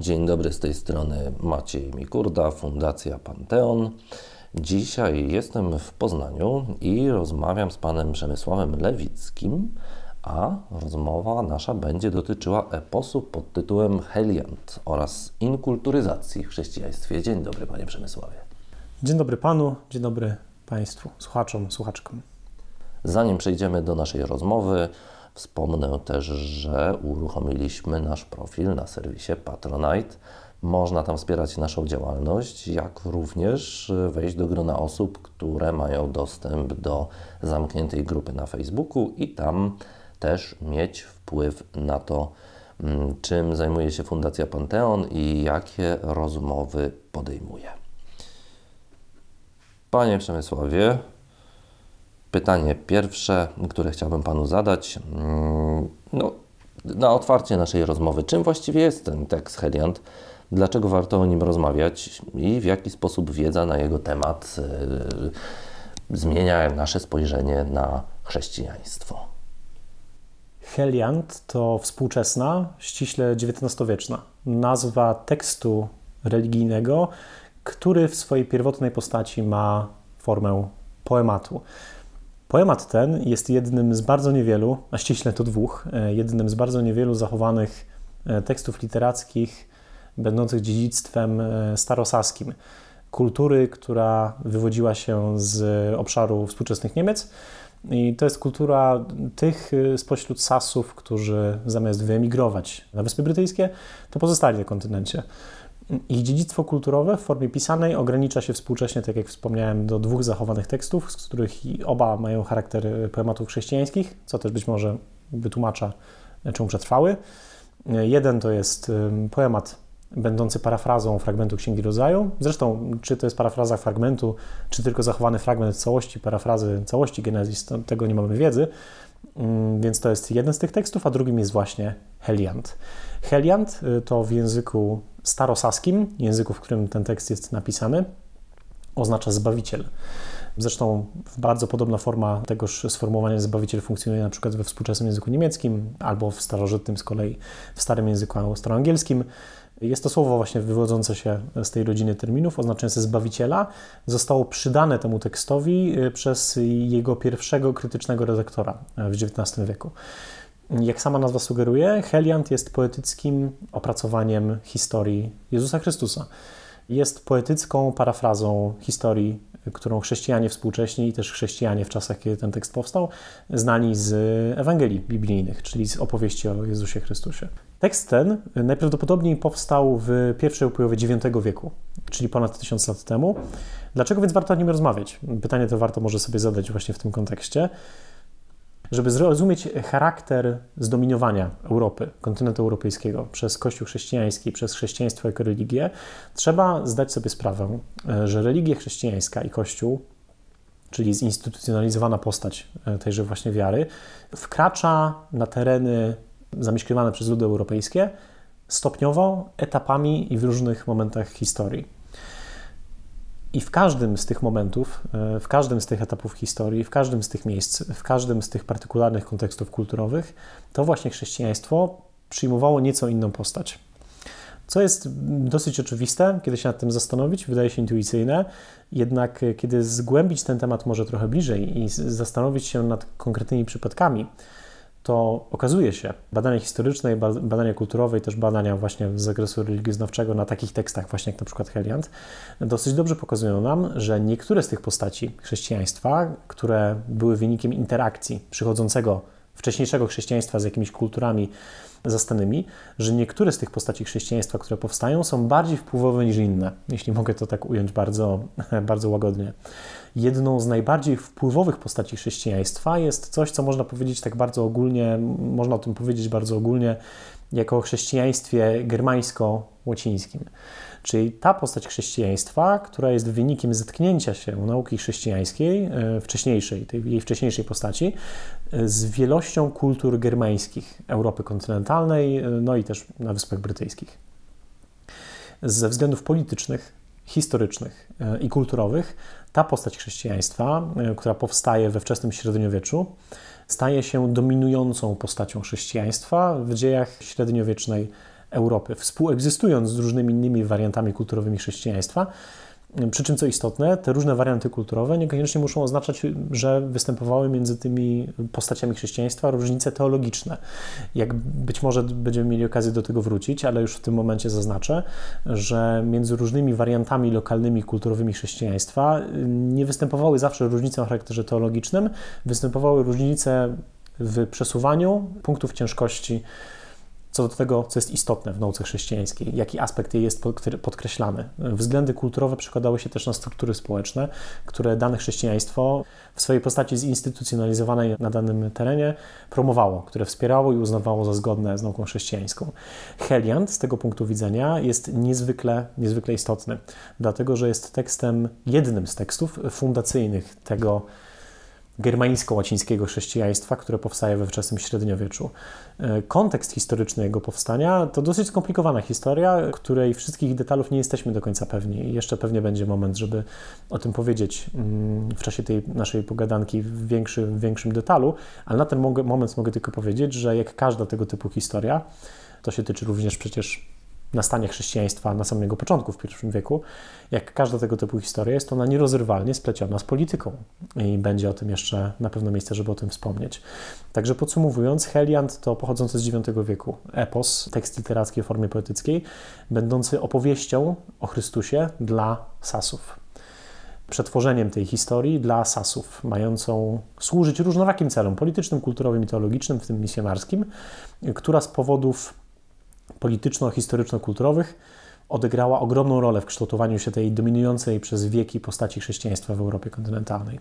Dzień dobry z tej strony Maciej Mikurda, Fundacja Panteon. Dzisiaj jestem w Poznaniu i rozmawiam z panem Przemysławem Lewickim, a rozmowa nasza będzie dotyczyła eposu pod tytułem Heliant oraz inkulturyzacji w chrześcijaństwie. Dzień dobry panie Przemysławie. Dzień dobry panu, dzień dobry państwu, słuchaczom, słuchaczkom. Zanim przejdziemy do naszej rozmowy, Wspomnę też, że uruchomiliśmy nasz profil na serwisie Patronite. Można tam wspierać naszą działalność, jak również wejść do grona osób, które mają dostęp do zamkniętej grupy na Facebooku i tam też mieć wpływ na to, mm, czym zajmuje się Fundacja Panteon i jakie rozmowy podejmuje. Panie Przemysławie, Pytanie pierwsze, które chciałbym Panu zadać. Mm, no, na otwarcie naszej rozmowy, czym właściwie jest ten tekst Heliant? Dlaczego warto o nim rozmawiać i w jaki sposób wiedza na jego temat yy, zmienia nasze spojrzenie na chrześcijaństwo? Heliant to współczesna, ściśle XIX-wieczna nazwa tekstu religijnego, który w swojej pierwotnej postaci ma formę poematu. Poemat ten jest jednym z bardzo niewielu, a ściśle to dwóch, e, jednym z bardzo niewielu zachowanych e, tekstów literackich będących dziedzictwem e, starosaskim, kultury, która wywodziła się z obszaru współczesnych Niemiec. I to jest kultura tych spośród Sasów, którzy zamiast wyemigrować na Wyspy Brytyjskie, to pozostali na kontynencie. Ich dziedzictwo kulturowe w formie pisanej ogranicza się współcześnie, tak jak wspomniałem, do dwóch zachowanych tekstów, z których oba mają charakter e, poematów chrześcijańskich, co też być może wytłumacza, e, czemu przetrwały. E, jeden to jest poemat będący parafrazą fragmentu Księgi Rodzaju. Zresztą, czy to jest parafraza fragmentu, czy tylko zachowany fragment całości, parafrazy całości Genezis, tego nie mamy wiedzy. Mm, więc to jest jeden z tych tekstów, a drugim jest właśnie Heliant. Heliant to w języku starosaskim, języku, w którym ten tekst jest napisany, oznacza Zbawiciel. Zresztą bardzo podobna forma tegoż sformułowania Zbawiciel funkcjonuje na przykład we współczesnym języku niemieckim albo w starożytnym z kolei w starym języku staroangielskim. Jest to słowo właśnie wywodzące się z tej rodziny terminów, oznaczające Zbawiciela. Zostało przydane temu tekstowi y, przez jego pierwszego krytycznego redaktora y, w XIX wieku. Jak sama nazwa sugeruje, Heliant jest poetyckim opracowaniem historii Jezusa Chrystusa. Jest poetycką parafrazą historii, którą chrześcijanie współcześni i też chrześcijanie w czasach, kiedy ten tekst powstał, znani z Ewangelii biblijnych, czyli z opowieści o Jezusie Chrystusie. Tekst ten najprawdopodobniej powstał w pierwszej połowie IX wieku, czyli ponad tysiąc lat temu. Dlaczego więc warto o nim rozmawiać? Pytanie to warto może sobie zadać właśnie w tym kontekście żeby zrozumieć charakter zdominowania Europy, kontynentu europejskiego przez Kościół chrześcijański, przez chrześcijaństwo jako religię, trzeba zdać sobie sprawę, że religia chrześcijańska i Kościół czyli zinstytucjonalizowana postać e, tejże właśnie wiary, wkracza na tereny zamieszkiwane przez ludy europejskie stopniowo, etapami i w różnych momentach historii. I w każdym z tych momentów, e, w każdym z tych etapów historii, w każdym z tych miejsc, w każdym z tych partykularnych kontekstów kulturowych, to właśnie chrześcijaństwo przyjmowało nieco inną postać. Co jest dosyć oczywiste, kiedy się nad tym zastanowić, wydaje się intuicyjne, jednak e, kiedy zgłębić ten temat może trochę bliżej i zastanowić się nad konkretnymi przypadkami, to okazuje się, badania historyczne, badania kulturowe i też badania właśnie z zakresu religioznawczego na takich tekstach właśnie jak na przykład Heliant, dosyć dobrze pokazują nam, że niektóre z tych postaci chrześcijaństwa, które były wynikiem interakcji przychodzącego wcześniejszego chrześcijaństwa z jakimiś kulturami zastanymi, że niektóre z tych postaci chrześcijaństwa, które powstają, są bardziej wpływowe niż inne, jeśli mogę to tak ująć bardzo, bardzo łagodnie jedną z najbardziej wpływowych postaci chrześcijaństwa jest coś, co można powiedzieć tak bardzo ogólnie, można o tym powiedzieć bardzo ogólnie, jako chrześcijaństwie germańsko-łacińskim. Czyli ta postać chrześcijaństwa, która jest wynikiem zetknięcia się nauki chrześcijańskiej, e, wcześniejszej, tej, jej wcześniejszej postaci, e, z wielością kultur germańskich Europy kontynentalnej, e, no i też na Wyspach Brytyjskich. Ze względów politycznych historycznych e, i kulturowych, ta postać chrześcijaństwa, e, która powstaje we wczesnym średniowieczu, staje się dominującą postacią chrześcijaństwa w dziejach średniowiecznej Europy, współegzystując z różnymi innymi wariantami kulturowymi chrześcijaństwa. Przy czym co istotne, te różne warianty kulturowe niekoniecznie muszą oznaczać, że występowały między tymi postaciami chrześcijaństwa różnice teologiczne. Jak być może będziemy mieli okazję do tego wrócić, ale już w tym momencie zaznaczę, że między różnymi wariantami lokalnymi kulturowymi chrześcijaństwa y, nie występowały zawsze różnice o charakterze teologicznym, występowały różnice w przesuwaniu punktów ciężkości co do tego, co jest istotne w nauce chrześcijańskiej, jaki aspekt jej jest podkreślany. Względy kulturowe przekładały się też na struktury społeczne, które dane chrześcijaństwo w swojej postaci zinstytucjonalizowanej na danym terenie promowało, które wspierało i uznawało za zgodne z nauką chrześcijańską. Heliant z tego punktu widzenia jest niezwykle, niezwykle istotny, dlatego że jest tekstem, jednym z tekstów fundacyjnych tego germańsko-łacińskiego chrześcijaństwa, które powstaje we wczesnym średniowieczu. E, kontekst historyczny jego powstania to dosyć skomplikowana historia, której wszystkich detalów nie jesteśmy do końca pewni. I jeszcze pewnie będzie moment, żeby o tym powiedzieć mm, w czasie tej naszej pogadanki w większym, w większym detalu, ale na ten moment mogę tylko powiedzieć, że jak każda tego typu historia, to się tyczy również przecież na stanie chrześcijaństwa na samego początku, w pierwszym wieku, jak każda tego typu historia, jest ona nierozrywalnie spleciona z polityką i będzie o tym jeszcze na pewno miejsce, żeby o tym wspomnieć. Także podsumowując, Heliant to pochodzący z IX wieku epos, tekst literacki w formie poetyckiej, będący opowieścią o Chrystusie dla Sasów przetworzeniem tej historii dla Sasów, mającą służyć różnorakim celom politycznym, kulturowym i teologicznym, w tym misjonarskim, która z powodów polityczno-historyczno-kulturowych odegrała ogromną rolę w kształtowaniu się tej dominującej przez wieki postaci chrześcijaństwa w Europie kontynentalnej.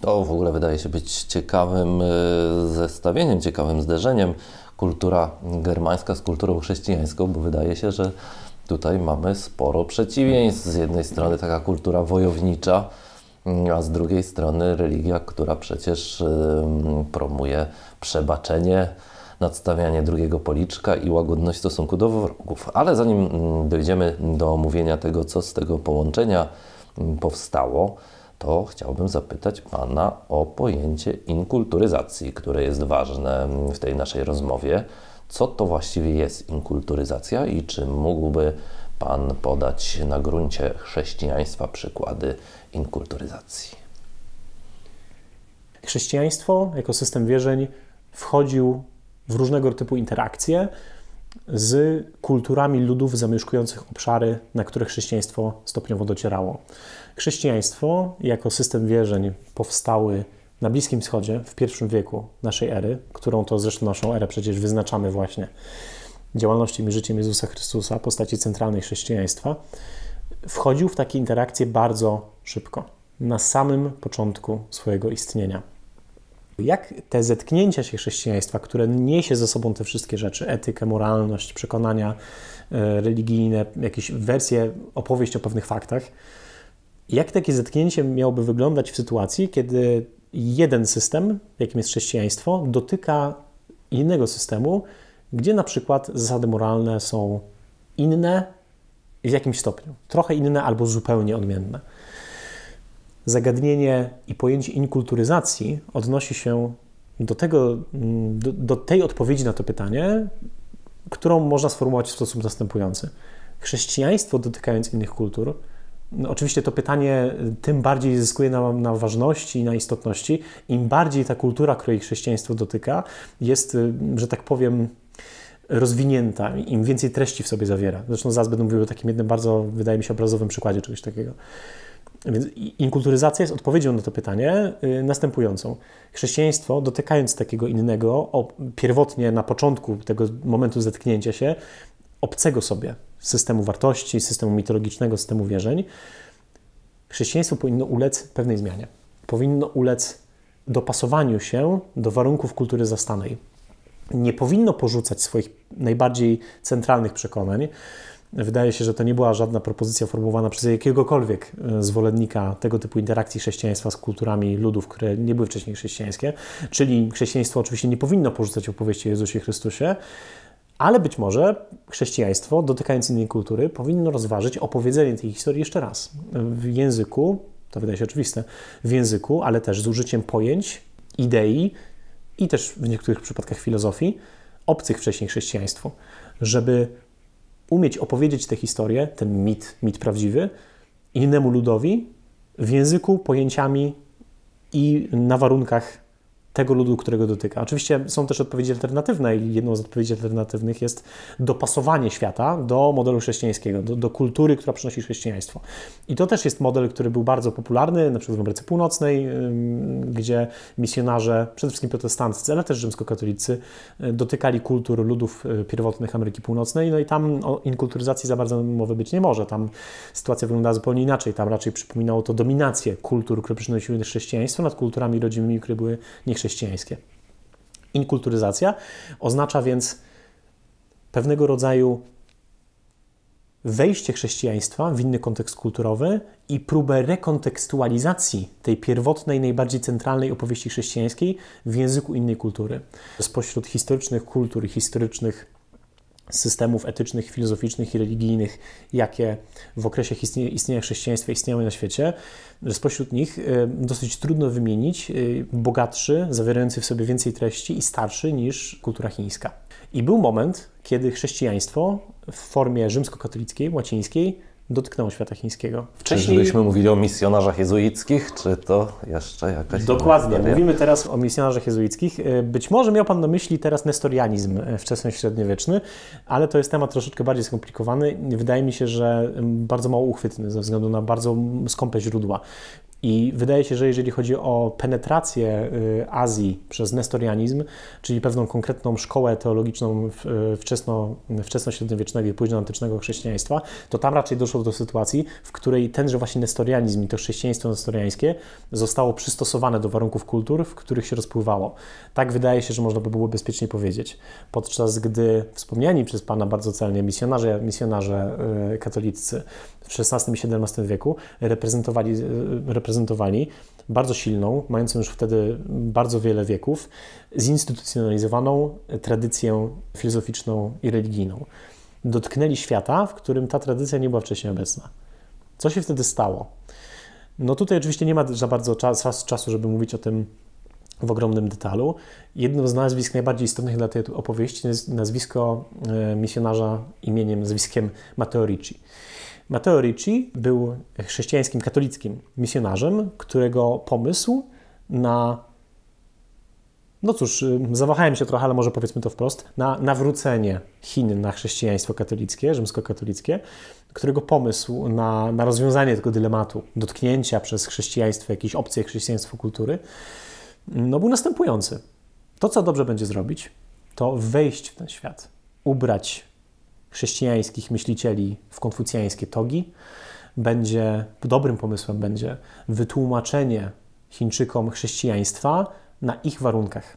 To w ogóle wydaje się być ciekawym e, zestawieniem, ciekawym zderzeniem kultura germańska z kulturą chrześcijańską, bo wydaje się, że tutaj mamy sporo przeciwieństw. Z jednej strony taka kultura wojownicza, mm, a z drugiej strony religia, która przecież promuje przebaczenie, nadstawianie drugiego policzka i łagodność w stosunku do wrogów. Ale zanim mm, dojdziemy do omówienia tego, co z tego połączenia mm, powstało, to chciałbym zapytać Pana o pojęcie inkulturyzacji, które jest ważne mm, w tej naszej rozmowie. Co to właściwie jest inkulturyzacja i czy mógłby Pan podać na gruncie chrześcijaństwa przykłady inkulturyzacji? Chrześcijaństwo jako system wierzeń wchodził w różnego typu interakcje z kulturami ludów zamieszkujących obszary, na które chrześcijaństwo stopniowo docierało. Chrześcijaństwo jako system wierzeń powstały na Bliskim Wschodzie w pierwszym wieku naszej ery, którą to zresztą naszą erę przecież wyznaczamy właśnie działalnością i życiem Jezusa Chrystusa, postaci centralnej chrześcijaństwa, wchodził w takie interakcje bardzo szybko, na samym początku swojego istnienia. Jak te zetknięcia się chrześcijaństwa, które niesie ze sobą te wszystkie rzeczy, etykę, moralność, przekonania e, religijne, jakieś wersje, opowieść o pewnych faktach, jak takie zetknięcie miałoby wyglądać w sytuacji, kiedy jeden system, jakim jest chrześcijaństwo, dotyka innego systemu, gdzie na przykład zasady moralne są inne w jakimś stopniu, trochę inne albo zupełnie odmienne zagadnienie i pojęcie inkulturyzacji odnosi się do, tego, mm, do, do tej odpowiedzi na to pytanie, którą można sformułować w sposób następujący. Chrześcijaństwo dotykając innych kultur, no oczywiście to pytanie y, tym bardziej zyskuje na, na ważności i na istotności, im bardziej ta kultura, której chrześcijaństwo dotyka, jest, y, że tak powiem, rozwinięta, im więcej treści w sobie zawiera. Zresztą zaraz będę mówił o takim jednym bardzo, wydaje mi się, obrazowym przykładzie czegoś takiego. Więc inkulturyzacja jest odpowiedzią na to pytanie y, następującą. Chrześcijaństwo, dotykając takiego innego, pierwotnie na początku tego momentu zetknięcia się, obcego sobie systemu wartości, systemu mitologicznego, systemu wierzeń, chrześcijaństwo powinno ulec pewnej zmianie. Powinno ulec dopasowaniu się do warunków kultury zastanej. Nie powinno porzucać swoich najbardziej centralnych przekonań, Wydaje się, że to nie była żadna propozycja formułowana przez jakiegokolwiek e, zwolennika tego typu interakcji chrześcijaństwa z kulturami ludów, które nie były wcześniej chrześcijańskie. Czyli chrześcijaństwo oczywiście nie powinno porzucać opowieści o Jezusie Chrystusie, ale być może chrześcijaństwo, dotykając innej kultury, powinno rozważyć opowiedzenie tej historii jeszcze raz w języku, to wydaje się oczywiste, w języku, ale też z użyciem pojęć, idei i też w niektórych przypadkach filozofii obcych wcześniej chrześcijaństwu, żeby umieć opowiedzieć tę historię, ten mit, mit prawdziwy, innemu ludowi w języku, pojęciami i na warunkach tego ludu, którego dotyka. Oczywiście są też odpowiedzi alternatywne i jedną z odpowiedzi alternatywnych jest dopasowanie świata do modelu chrześcijańskiego, do, do, kultury, która przynosi chrześcijaństwo. I to też jest model, który był bardzo popularny, na przykład w Ameryce Północnej, gdzie misjonarze, przede wszystkim protestanccy, ale też rzymskokatolicy, y, dotykali kultur ludów y, pierwotnych Ameryki Północnej, no i tam o inkulturyzacji za bardzo mowy być nie może. Tam sytuacja wyglądała zupełnie inaczej. Tam raczej przypominało to dominację kultur, które przynosiły chrześcijaństwo nad kulturami rodzimymi, które były niechrześcijańskie chrześcijańskie. Inkulturyzacja oznacza więc pewnego rodzaju wejście chrześcijaństwa w inny kontekst kulturowy i próbę rekontekstualizacji tej pierwotnej, najbardziej centralnej opowieści chrześcijańskiej w języku innej kultury. Spośród historycznych kultur i historycznych systemów etycznych, filozoficznych i religijnych, jakie w okresie istnienia chrześcijaństwa istniały na świecie, że spośród nich y, dosyć trudno wymienić y, bogatszy, zawierający w sobie więcej treści i starszy niż kultura chińska. I był moment, kiedy chrześcijaństwo w formie rzymskokatolickiej, łacińskiej dotknęło świata chińskiego. Wcześniej... Czyżbyśmy mówili o misjonarzach jezuickich, czy to jeszcze jakaś... Dokładnie, mówimy teraz o misjonarzach jezuickich. E, być może miał Pan na myśli teraz nestorianizm e, wczesno-średniowieczny, ale to jest temat troszeczkę bardziej skomplikowany. Wydaje mi się, że bardzo mało uchwytny ze względu na bardzo skąpe źródła. I wydaje się, że jeżeli chodzi o penetrację y, Azji przez nestorianizm, czyli pewną konkretną szkołę teologiczną y, wczesno, wczesnośredniowiecznego i późnoantycznego chrześcijaństwa, to tam raczej doszło do sytuacji, w której tenże właśnie nestorianizm i to chrześcijaństwo nestoriańskie zostało przystosowane do warunków kultur, w których się rozpływało. Tak wydaje się, że można by było bezpiecznie powiedzieć. Podczas gdy wspomniani przez Pana bardzo celnie misjonarze, misjonarze y, katoliccy w XVI i XVII wieku reprezentowali, e, reprezentowali bardzo silną, mającą już wtedy bardzo wiele wieków, zinstytucjonalizowaną tradycję filozoficzną i religijną. Dotknęli świata, w którym ta tradycja nie była wcześniej obecna. Co się wtedy stało? No tutaj oczywiście nie ma za bardzo czas, czasu, żeby mówić o tym w ogromnym detalu. Jednym z nazwisk najbardziej istotnych dla tej opowieści jest nazwisko e, misjonarza imieniem, nazwiskiem Matteo Ricci. Matteo Ricci był chrześcijańskim, katolickim misjonarzem, którego pomysł na no cóż, y, zawahałem się trochę, ale może powiedzmy to wprost, na nawrócenie Chin na chrześcijaństwo katolickie, rzymskokatolickie, którego pomysł na, na rozwiązanie tego dylematu, dotknięcia przez chrześcijaństwo, jakieś opcje chrześcijaństwo kultury, no był następujący. To, co dobrze będzie zrobić, to wejść w ten świat, ubrać chrześcijańskich myślicieli w konfucjańskie togi. Będzie, dobrym pomysłem będzie wytłumaczenie Chińczykom chrześcijaństwa na ich warunkach.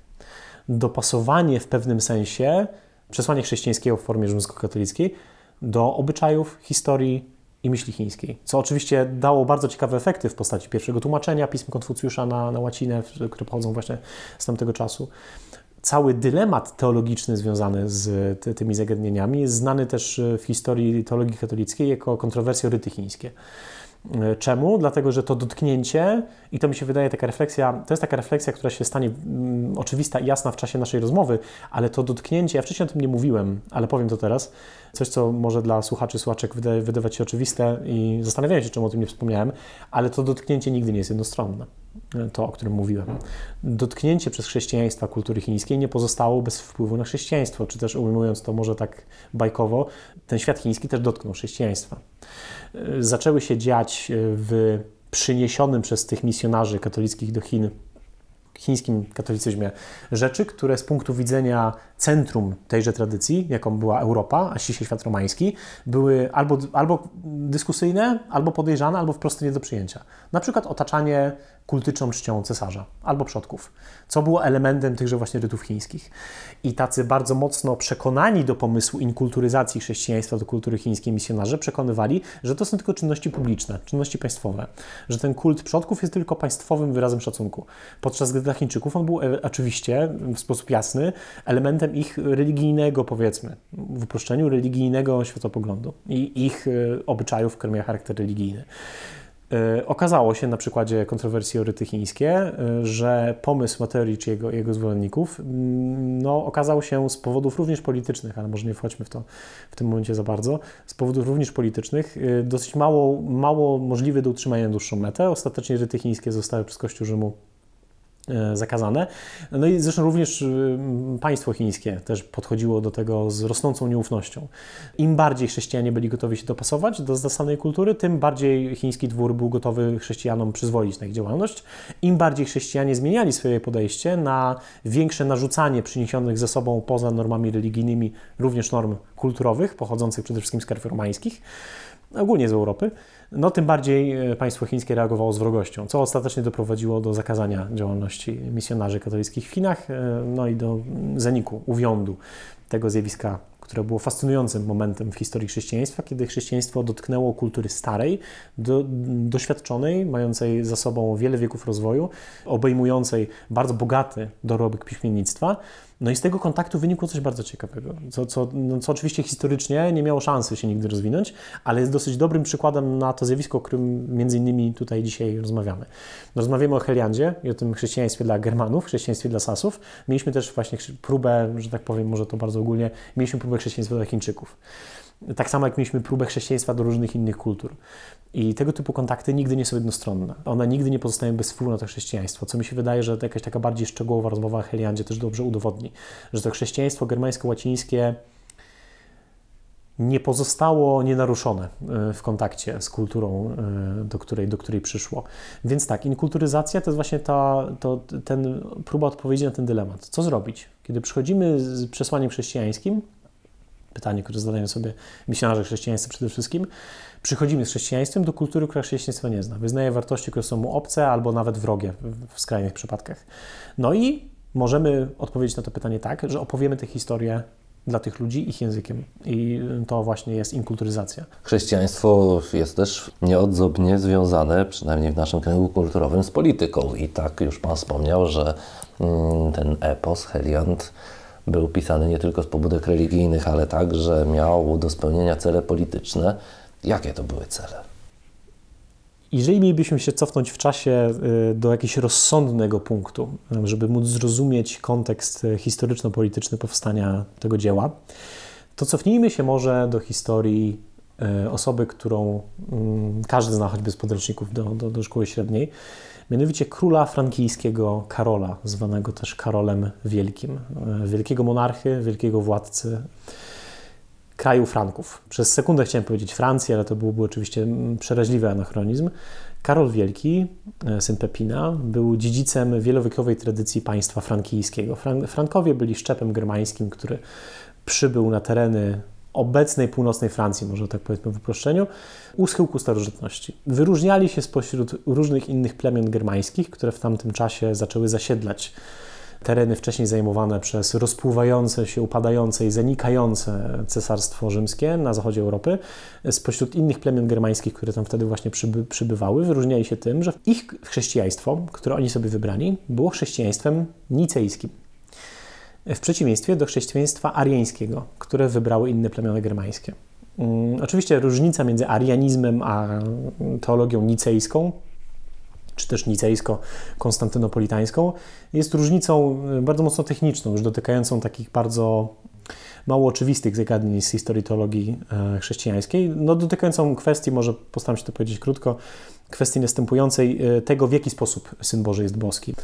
Dopasowanie w pewnym sensie przesłania chrześcijańskiego w formie rzymskokatolickiej do obyczajów, historii i myśli chińskiej, co oczywiście dało bardzo ciekawe efekty w postaci pierwszego tłumaczenia pism Konfucjusza na, na łacinę, które pochodzą właśnie z tamtego czasu, cały dylemat teologiczny związany z ty, tymi zagadnieniami jest znany też e, w historii teologii katolickiej jako kontrowersje orytychińskie. chińskie. E, czemu? Dlatego, że to dotknięcie i to mi się wydaje taka refleksja, to jest taka refleksja, która się stanie mm, oczywista i jasna w czasie naszej rozmowy, ale to dotknięcie, ja wcześniej o tym nie mówiłem, ale powiem to teraz, coś co może dla słuchaczy, słuchaczek wydawać się oczywiste i zastanawiają się, czemu o tym nie wspomniałem, ale to dotknięcie nigdy nie jest jednostronne, e, to o którym mówiłem. Dotknięcie przez chrześcijaństwa kultury chińskiej nie pozostało bez wpływu na chrześcijaństwo, czy też ujmując to może tak bajkowo, ten świat chiński też dotknął chrześcijaństwa. Y, zaczęły się dziać y, w przyniesionym przez tych misjonarzy katolickich do Chin chińskim katolicyzmie rzeczy, które z punktu widzenia centrum tejże tradycji, jaką była Europa, a ściśle świat romański, były albo, albo dyskusyjne, albo podejrzane, albo wprost nie do przyjęcia. Na przykład otaczanie kultyczną czcią cesarza albo przodków, co było elementem tychże właśnie rytów chińskich. I tacy bardzo mocno przekonani do pomysłu inkulturyzacji chrześcijaństwa do kultury chińskiej misjonarze przekonywali, że to są tylko czynności publiczne, czynności państwowe, że ten kult przodków jest tylko państwowym wyrazem szacunku. Podczas gdy dla Chińczyków on był e, oczywiście w sposób jasny elementem ich religijnego, powiedzmy, w uproszczeniu religijnego światopoglądu i ich e, obyczajów, które miały charakter religijny. E, okazało się na przykładzie kontrowersji o ryty chińskie, e, że pomysł Materii czy jego, jego zwolenników no, okazał się z powodów również politycznych, ale może nie wchodźmy w to w tym momencie za bardzo, z powodów również politycznych e, dosyć mało, mało możliwy do utrzymania dłuższą metę. Ostatecznie ryty chińskie zostały przez Kościół Rzymu E, zakazane. No i zresztą również y, państwo chińskie też podchodziło do tego z rosnącą nieufnością. Im bardziej chrześcijanie byli gotowi się dopasować do zastanej kultury, tym bardziej chiński dwór był gotowy chrześcijanom przyzwolić na ich działalność. Im bardziej chrześcijanie zmieniali swoje podejście na większe narzucanie przyniesionych ze sobą poza normami religijnymi również norm kulturowych, pochodzących przede wszystkim z krwi romańskich, ogólnie z Europy, no tym bardziej e, państwo chińskie reagowało z wrogością, co ostatecznie doprowadziło do zakazania działalności misjonarzy katolickich w Chinach, e, no i do mm, zaniku, uwiądu tego zjawiska które było fascynującym momentem w historii chrześcijaństwa, kiedy chrześcijaństwo dotknęło kultury starej, do, doświadczonej, mającej za sobą wiele wieków rozwoju, obejmującej bardzo bogaty dorobek piśmiennictwa. No i z tego kontaktu wynikło coś bardzo ciekawego, co, co, no, co oczywiście historycznie nie miało szansy się nigdy rozwinąć, ale jest dosyć dobrym przykładem na to zjawisko, o którym między innymi tutaj dzisiaj rozmawiamy. No, rozmawiamy o Heliandzie i o tym chrześcijaństwie dla Germanów, chrześcijaństwie dla Sasów. Mieliśmy też właśnie próbę, że tak powiem, może to bardzo ogólnie, mieliśmy próbę chrześcijaństwa dla Chińczyków. Tak samo jak mieliśmy próbę chrześcijaństwa do różnych innych kultur. I tego typu kontakty nigdy nie są jednostronne. One nigdy nie pozostają bez wpływu na to chrześcijaństwo, co mi się wydaje, że to jakaś taka bardziej szczegółowa rozmowa o Heliandzie też dobrze udowodni, że to chrześcijaństwo germańsko-łacińskie nie pozostało nienaruszone e, w kontakcie z kulturą, e, do której, do której przyszło. Więc tak, inkulturyzacja to jest właśnie ta to, ten, próba odpowiedzi na ten dylemat. Co zrobić? Kiedy przychodzimy z przesłaniem chrześcijańskim, pytanie, które zadają sobie misjonarze chrześcijańscy przede wszystkim. Przychodzimy z chrześcijaństwem do kultury, która chrześcijaństwo nie zna. Wyznaje wartości, które są mu obce albo nawet wrogie w skrajnych przypadkach. No i możemy odpowiedzieć na to pytanie tak, że opowiemy tę historię dla tych ludzi ich językiem. I to właśnie jest inkulturyzacja. Chrześcijaństwo jest też nieodzownie związane, przynajmniej w naszym kręgu kulturowym, z polityką. I tak już Pan wspomniał, że mm, ten epos, Heliant, był pisany nie tylko z pobudek religijnych, ale także miał do spełnienia cele polityczne. Jakie to były cele? Jeżeli mielibyśmy się cofnąć w czasie y, do jakiegoś rozsądnego punktu, żeby móc zrozumieć kontekst y, historyczno-polityczny powstania tego dzieła, to cofnijmy się może do historii y, osoby, którą mm, każdy zna choćby z podręczników do, do, do szkoły średniej, mianowicie króla frankijskiego Karola, zwanego też Karolem Wielkim, e, wielkiego monarchy, wielkiego władcy kraju Franków. Przez sekundę chciałem powiedzieć Francję, ale to byłby oczywiście mm, przeraźliwy anachronizm. Karol Wielki, e, syn Pepina, był dziedzicem wielowiekowej tradycji państwa frankijskiego. Frankowie byli szczepem germańskim, który przybył na tereny obecnej północnej Francji, może tak powiedzmy w uproszczeniu, u schyłku starożytności. Wyróżniali się spośród różnych innych plemion germańskich, które w tamtym czasie zaczęły zasiedlać tereny wcześniej zajmowane przez rozpływające się, upadające i zanikające cesarstwo rzymskie na zachodzie Europy, spośród innych plemion germańskich, które tam wtedy właśnie przyby, przybywały, wyróżniali się tym, że ich chrześcijaństwo, które oni sobie wybrali, było chrześcijaństwem nicejskim w przeciwieństwie do chrześcijaństwa ariańskiego, które wybrały inne plemiona germańskie. Mm, oczywiście różnica między arianizmem a teologią nicejską, czy też nicejsko-konstantynopolitańską, jest różnicą y, bardzo mocno techniczną, już dotykającą takich bardzo mało oczywistych zagadnień z historii teologii e, chrześcijańskiej, no dotykającą kwestii, może postaram się to powiedzieć krótko, kwestii następującej e, tego, w jaki sposób Syn Boży jest boski.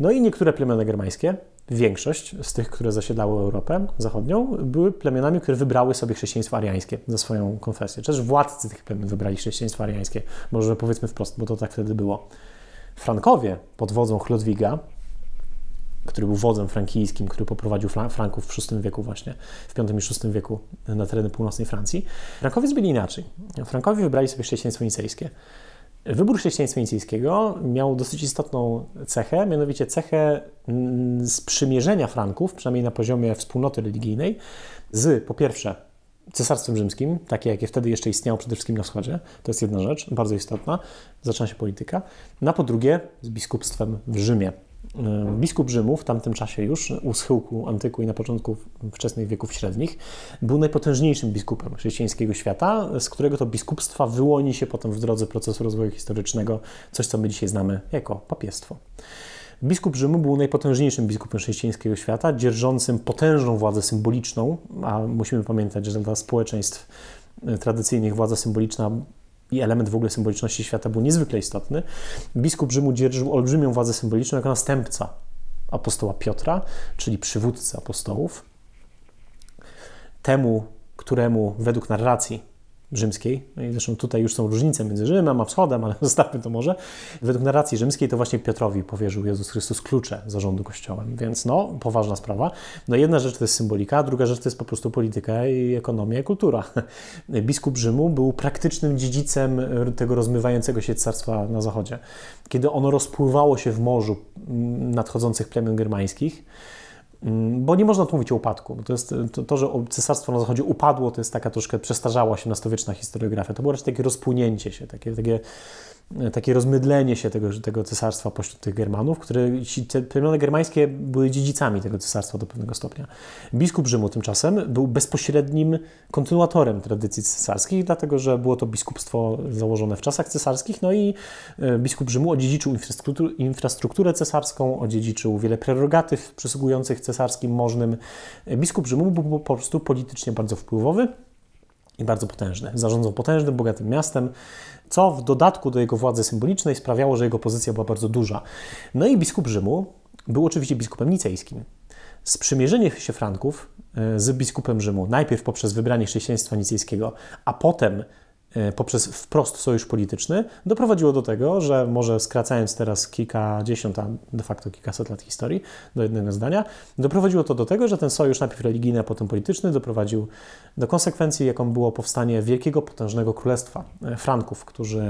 No i niektóre plemiona germańskie, większość z tych, które zasiedlały Europę Zachodnią, były plemionami, które wybrały sobie chrześcijaństwo ariańskie za swoją konfesję. Też władcy tych plemion wybrali chrześcijaństwo ariańskie, może powiedzmy wprost, bo to tak wtedy było. Frankowie pod wodzą Chlodwiga, który był wodzem frankijskim, który poprowadził Franków w VI wieku właśnie, w V i VI wieku na tereny północnej Francji. Frankowie byli inaczej. Frankowie wybrali sobie chrześcijaństwo nicejskie. Wybór chrześcijaństwa inicjskiego miał dosyć istotną cechę, mianowicie cechę mm, sprzymierzenia Franków, przynajmniej na poziomie wspólnoty religijnej, z po pierwsze Cesarstwem Rzymskim, takie jakie wtedy jeszcze istniało przede wszystkim na wschodzie. To jest jedna rzecz, bardzo istotna. Zaczyna się polityka. Na po drugie z biskupstwem w Rzymie. E, biskup Rzymu w tamtym czasie już, u schyłku antyku i na początku wczesnych wieków średnich, był najpotężniejszym biskupem chrześcijańskiego świata, z którego to biskupstwa wyłoni się potem w drodze procesu rozwoju historycznego, coś co my dzisiaj znamy jako papiestwo. Biskup Rzymu był najpotężniejszym biskupem chrześcijańskiego świata, dzierżącym potężną władzę symboliczną, a musimy pamiętać, że dla społeczeństw e, tradycyjnych władza symboliczna i element w ogóle symboliczności świata był niezwykle istotny. Biskup Rzymu dzierżył olbrzymią władzę symboliczną jako następca apostoła Piotra, czyli przywódcy apostołów. Temu, któremu według narracji rzymskiej, no i zresztą tutaj już są różnice między Rzymem a Wschodem, ale zostawmy to może, według narracji rzymskiej to właśnie Piotrowi powierzył Jezus Chrystus klucze zarządu Kościołem, więc no, poważna sprawa. No jedna rzecz to jest symbolika, druga rzecz to jest po prostu polityka i ekonomia i kultura. Biskup Rzymu był praktycznym dziedzicem tego rozmywającego się carstwa na zachodzie. Kiedy ono rozpływało się w morzu mm, nadchodzących plemion germańskich, Mm, bo nie można tu mówić o upadku. to, jest, e, to, to, że cesarstwo na zachodzie upadło, to jest taka troszkę przestarzała na stowieczna historiografia. To było raczej takie rozpłynięcie się, takie, takie E, takie rozmydlenie się tego, tego cesarstwa pośród tych Germanów, które ci, te plemiona germańskie były dziedzicami tego cesarstwa do pewnego stopnia. Biskup Rzymu tymczasem był bezpośrednim kontynuatorem tradycji cesarskich, dlatego że było to biskupstwo założone w czasach cesarskich, no i e, biskup Rzymu odziedziczył infrastrukturę, infrastrukturę cesarską, odziedziczył wiele prerogatyw przysługujących cesarskim możnym. E, biskup Rzymu był po prostu politycznie bardzo wpływowy i bardzo potężny. Zarządzał potężnym, bogatym miastem, co w dodatku do jego władzy symbolicznej sprawiało, że jego pozycja była bardzo duża. No i biskup Rzymu był oczywiście biskupem nicejskim. Sprzymierzenie się Franków e, z biskupem Rzymu, najpierw poprzez wybranie chrześcijaństwa nicejskiego, a potem E, poprzez wprost sojusz polityczny doprowadziło do tego, że może skracając teraz kilkadziesiąt, a de facto kilkaset lat historii do jednego zdania, doprowadziło to do tego, że ten sojusz najpierw religijny, a potem polityczny doprowadził do konsekwencji, jaką było powstanie wielkiego, potężnego królestwa e, Franków, którzy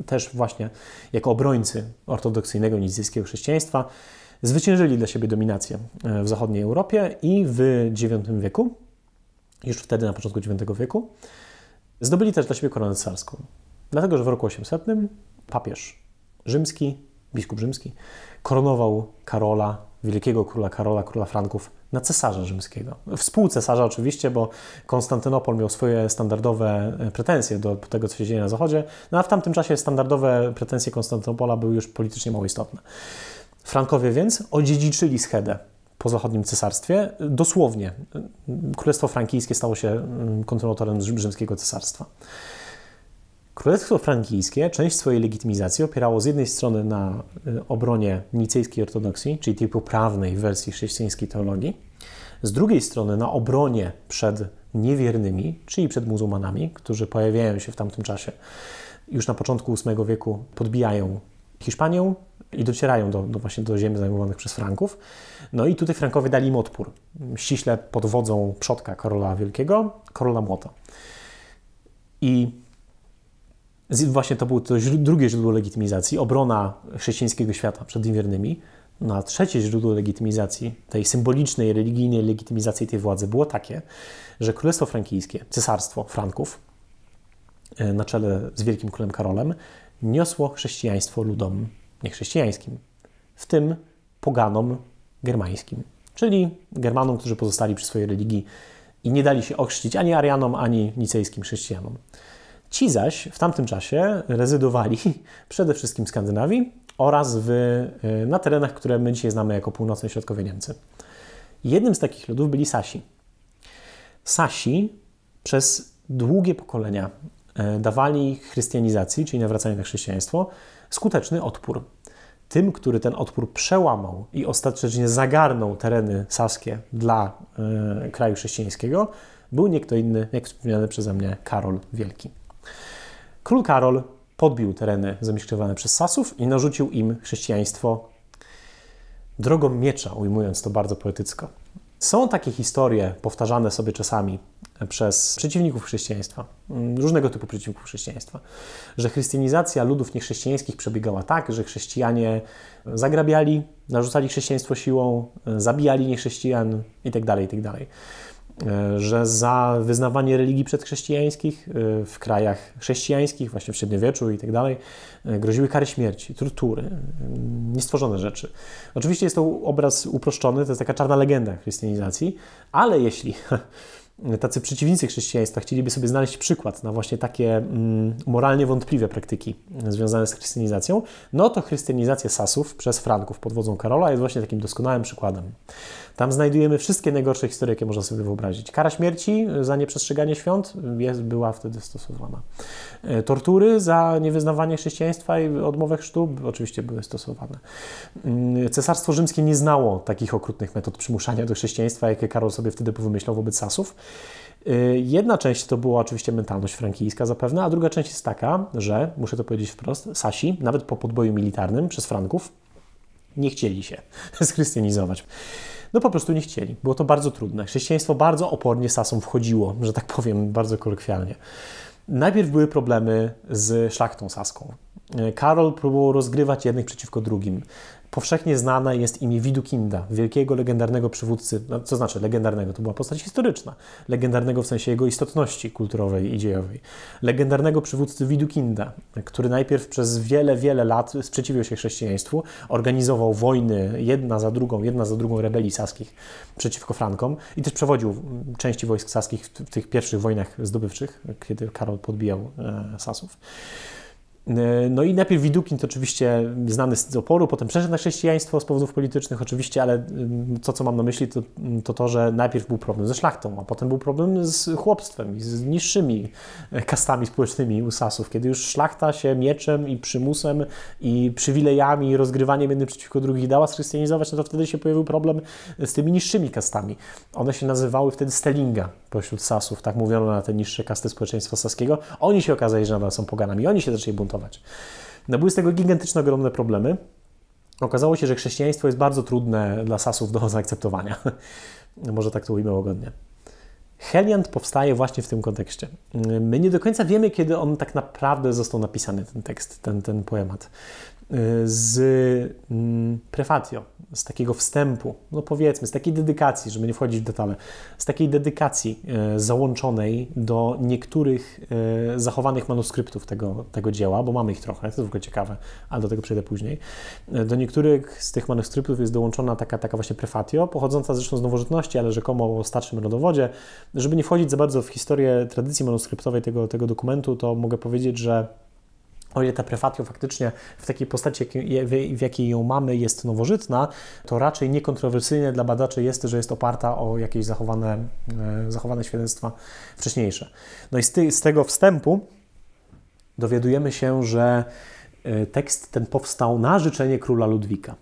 e, też właśnie jako obrońcy ortodoksyjnego, nicejskiego chrześcijaństwa zwyciężyli dla siebie dominację w zachodniej Europie i w IX wieku, już wtedy na początku IX wieku, Zdobyli też dla siebie koronę cesarską, dlatego że w roku 800 papież rzymski, biskup rzymski, koronował Karola, wielkiego króla Karola, króla Franków, na cesarza rzymskiego. Współcesarza oczywiście, bo Konstantynopol miał swoje standardowe e, pretensje do tego, co się dzieje na Zachodzie, no a w tamtym czasie standardowe pretensje Konstantynopola były już politycznie mało istotne. Frankowie więc odziedziczyli schedę po zachodnim cesarstwie. Dosłownie Królestwo Frankijskie stało się mm, kontrolatorem rzymskiego cesarstwa. Królestwo Frankijskie część swojej legitymizacji opierało z jednej strony na y, obronie nicejskiej ortodoksji, czyli tej poprawnej wersji chrześcijańskiej teologii, z drugiej strony na obronie przed niewiernymi, czyli przed muzułmanami, którzy pojawiają się w tamtym czasie. Już na początku VIII wieku podbijają Hiszpanię, i docierają do, do, właśnie do ziemi zajmowanych przez Franków. No i tutaj Frankowie dali im odpór, ściśle pod wodzą przodka Karola Wielkiego, Karola Młota. I właśnie to było to drugie źródło legitymizacji, obrona chrześcijańskiego świata przed inwiernymi. No a trzecie źródło legitymizacji, tej symbolicznej, religijnej legitymizacji tej władzy było takie, że Królestwo Frankijskie, cesarstwo Franków, e, na czele z wielkim królem Karolem, niosło chrześcijaństwo ludom niechrześcijańskim, w tym poganom germańskim, czyli Germanom, którzy pozostali przy swojej religii i nie dali się ochrzcić ani Arianom, ani nicejskim chrześcijanom. Ci zaś w tamtym czasie rezydowali przede wszystkim w Skandynawii oraz w, y, na terenach, które my dzisiaj znamy jako północne i środkowe Niemcy. Jednym z takich ludów byli Sasi. Sasi przez długie pokolenia y, dawali chrystianizacji, czyli nawracaniu na chrześcijaństwo, skuteczny odpór tym, który ten odpór przełamał i ostatecznie zagarnął tereny saskie dla y, kraju chrześcijańskiego, był nie kto inny, jak wspomniany przeze mnie, Karol Wielki. Król Karol podbił tereny zamieszkiwane przez Sasów i narzucił im chrześcijaństwo drogą miecza, ujmując to bardzo poetycko. Są takie historie powtarzane sobie czasami e, przez przeciwników chrześcijaństwa, mm, różnego typu przeciwników chrześcijaństwa, że chrystianizacja ludów niechrześcijańskich przebiegała tak, że chrześcijanie e, zagrabiali, narzucali chrześcijaństwo siłą, e, zabijali niechrześcijan itd., tak itd. Tak E, że za wyznawanie religii przedchrześcijańskich e, w krajach chrześcijańskich, właśnie w średniowieczu i tak dalej, e, groziły kary śmierci, tortury, niestworzone rzeczy. Oczywiście jest to obraz uproszczony, to jest taka czarna legenda chrystianizacji, ale jeśli tacy przeciwnicy chrześcijaństwa chcieliby sobie znaleźć przykład na właśnie takie mm, moralnie wątpliwe praktyki związane z chrystianizacją, no to chrystianizacja Sasów przez Franków pod wodzą Karola jest właśnie takim doskonałym przykładem. Tam znajdujemy wszystkie najgorsze historie, jakie można sobie wyobrazić. Kara śmierci za nieprzestrzeganie świąt jest, była wtedy stosowana. E, tortury za niewyznawanie chrześcijaństwa i odmowę chrztu oczywiście były stosowane. Mm, Cesarstwo rzymskie nie znało takich okrutnych metod przymuszania do chrześcijaństwa, jakie Karol sobie wtedy powymyślał wobec Sasów. Y, jedna część to była oczywiście mentalność frankijska zapewne, a druga część jest taka, że, muszę to powiedzieć wprost, Sasi, nawet po podboju militarnym przez Franków, nie chcieli się schrystianizować. No po prostu nie chcieli. Było to bardzo trudne. Chrześcijaństwo bardzo opornie Sasom wchodziło, że tak powiem bardzo kolokwialnie. Najpierw były problemy z szlachtą saską. Y, Karol próbował rozgrywać jednych przeciwko drugim powszechnie znane jest imię Widukinda, wielkiego, legendarnego przywódcy, no, co znaczy legendarnego, to była postać historyczna, legendarnego w sensie jego istotności kulturowej i dziejowej, legendarnego przywódcy Widukinda, który najpierw przez wiele, wiele lat sprzeciwiał się chrześcijaństwu, organizował wojny jedna za drugą, jedna za drugą rebelii saskich przeciwko Frankom i też przewodził części wojsk saskich w, w tych pierwszych wojnach zdobywczych, kiedy Karol podbijał e, Sasów. E, no i najpierw Widukin to oczywiście znany z oporu, potem przeszedł na chrześcijaństwo z powodów politycznych oczywiście, ale mm, to, co mam na myśli, to, mm, to to, że najpierw był problem ze szlachtą, a potem był problem z chłopstwem i z niższymi e, kastami społecznymi usasów, kiedy już szlachta się mieczem i przymusem i przywilejami i rozgrywaniem jednym przeciwko drugich dała schrystianizować, no to wtedy się pojawił problem z tymi niższymi kastami. One się nazywały wtedy Stelinga pośród sasów, tak mówiono na te niższe kasty społeczeństwa saskiego. Oni się okazali, że nadal są poganami, oni się zaczęli buntować konfrontować. No były z tego gigantyczne, ogromne problemy. Okazało się, że chrześcijaństwo jest bardzo trudne dla Sasów do zaakceptowania. Może tak to ujmę łagodnie. Heliant powstaje właśnie w tym kontekście. My nie do końca wiemy, kiedy on tak naprawdę został napisany, ten tekst, ten, ten poemat. Y, z mm, prefatio, z takiego wstępu, no powiedzmy, z takiej dedykacji, żeby nie wchodzić w detale, z takiej dedykacji y, załączonej do niektórych y, zachowanych manuskryptów tego, tego dzieła, bo mamy ich trochę, to jest w ogóle ciekawe, ale do tego przejdę później. Do niektórych z tych manuskryptów jest dołączona taka, taka właśnie prefatio, pochodząca zresztą z nowożytności, ale rzekomo o starszym rodowodzie. Żeby nie wchodzić za bardzo w historię tradycji manuskryptowej tego, tego dokumentu, to mogę powiedzieć, że o ile ta prefatio faktycznie w takiej postaci, w jakiej ją mamy, jest nowożytna, to raczej niekontrowersyjne dla badaczy jest, że jest oparta o jakieś zachowane, e, zachowane świadectwa wcześniejsze. No i z, z tego wstępu dowiadujemy się, że e, tekst ten powstał na życzenie króla Ludwika.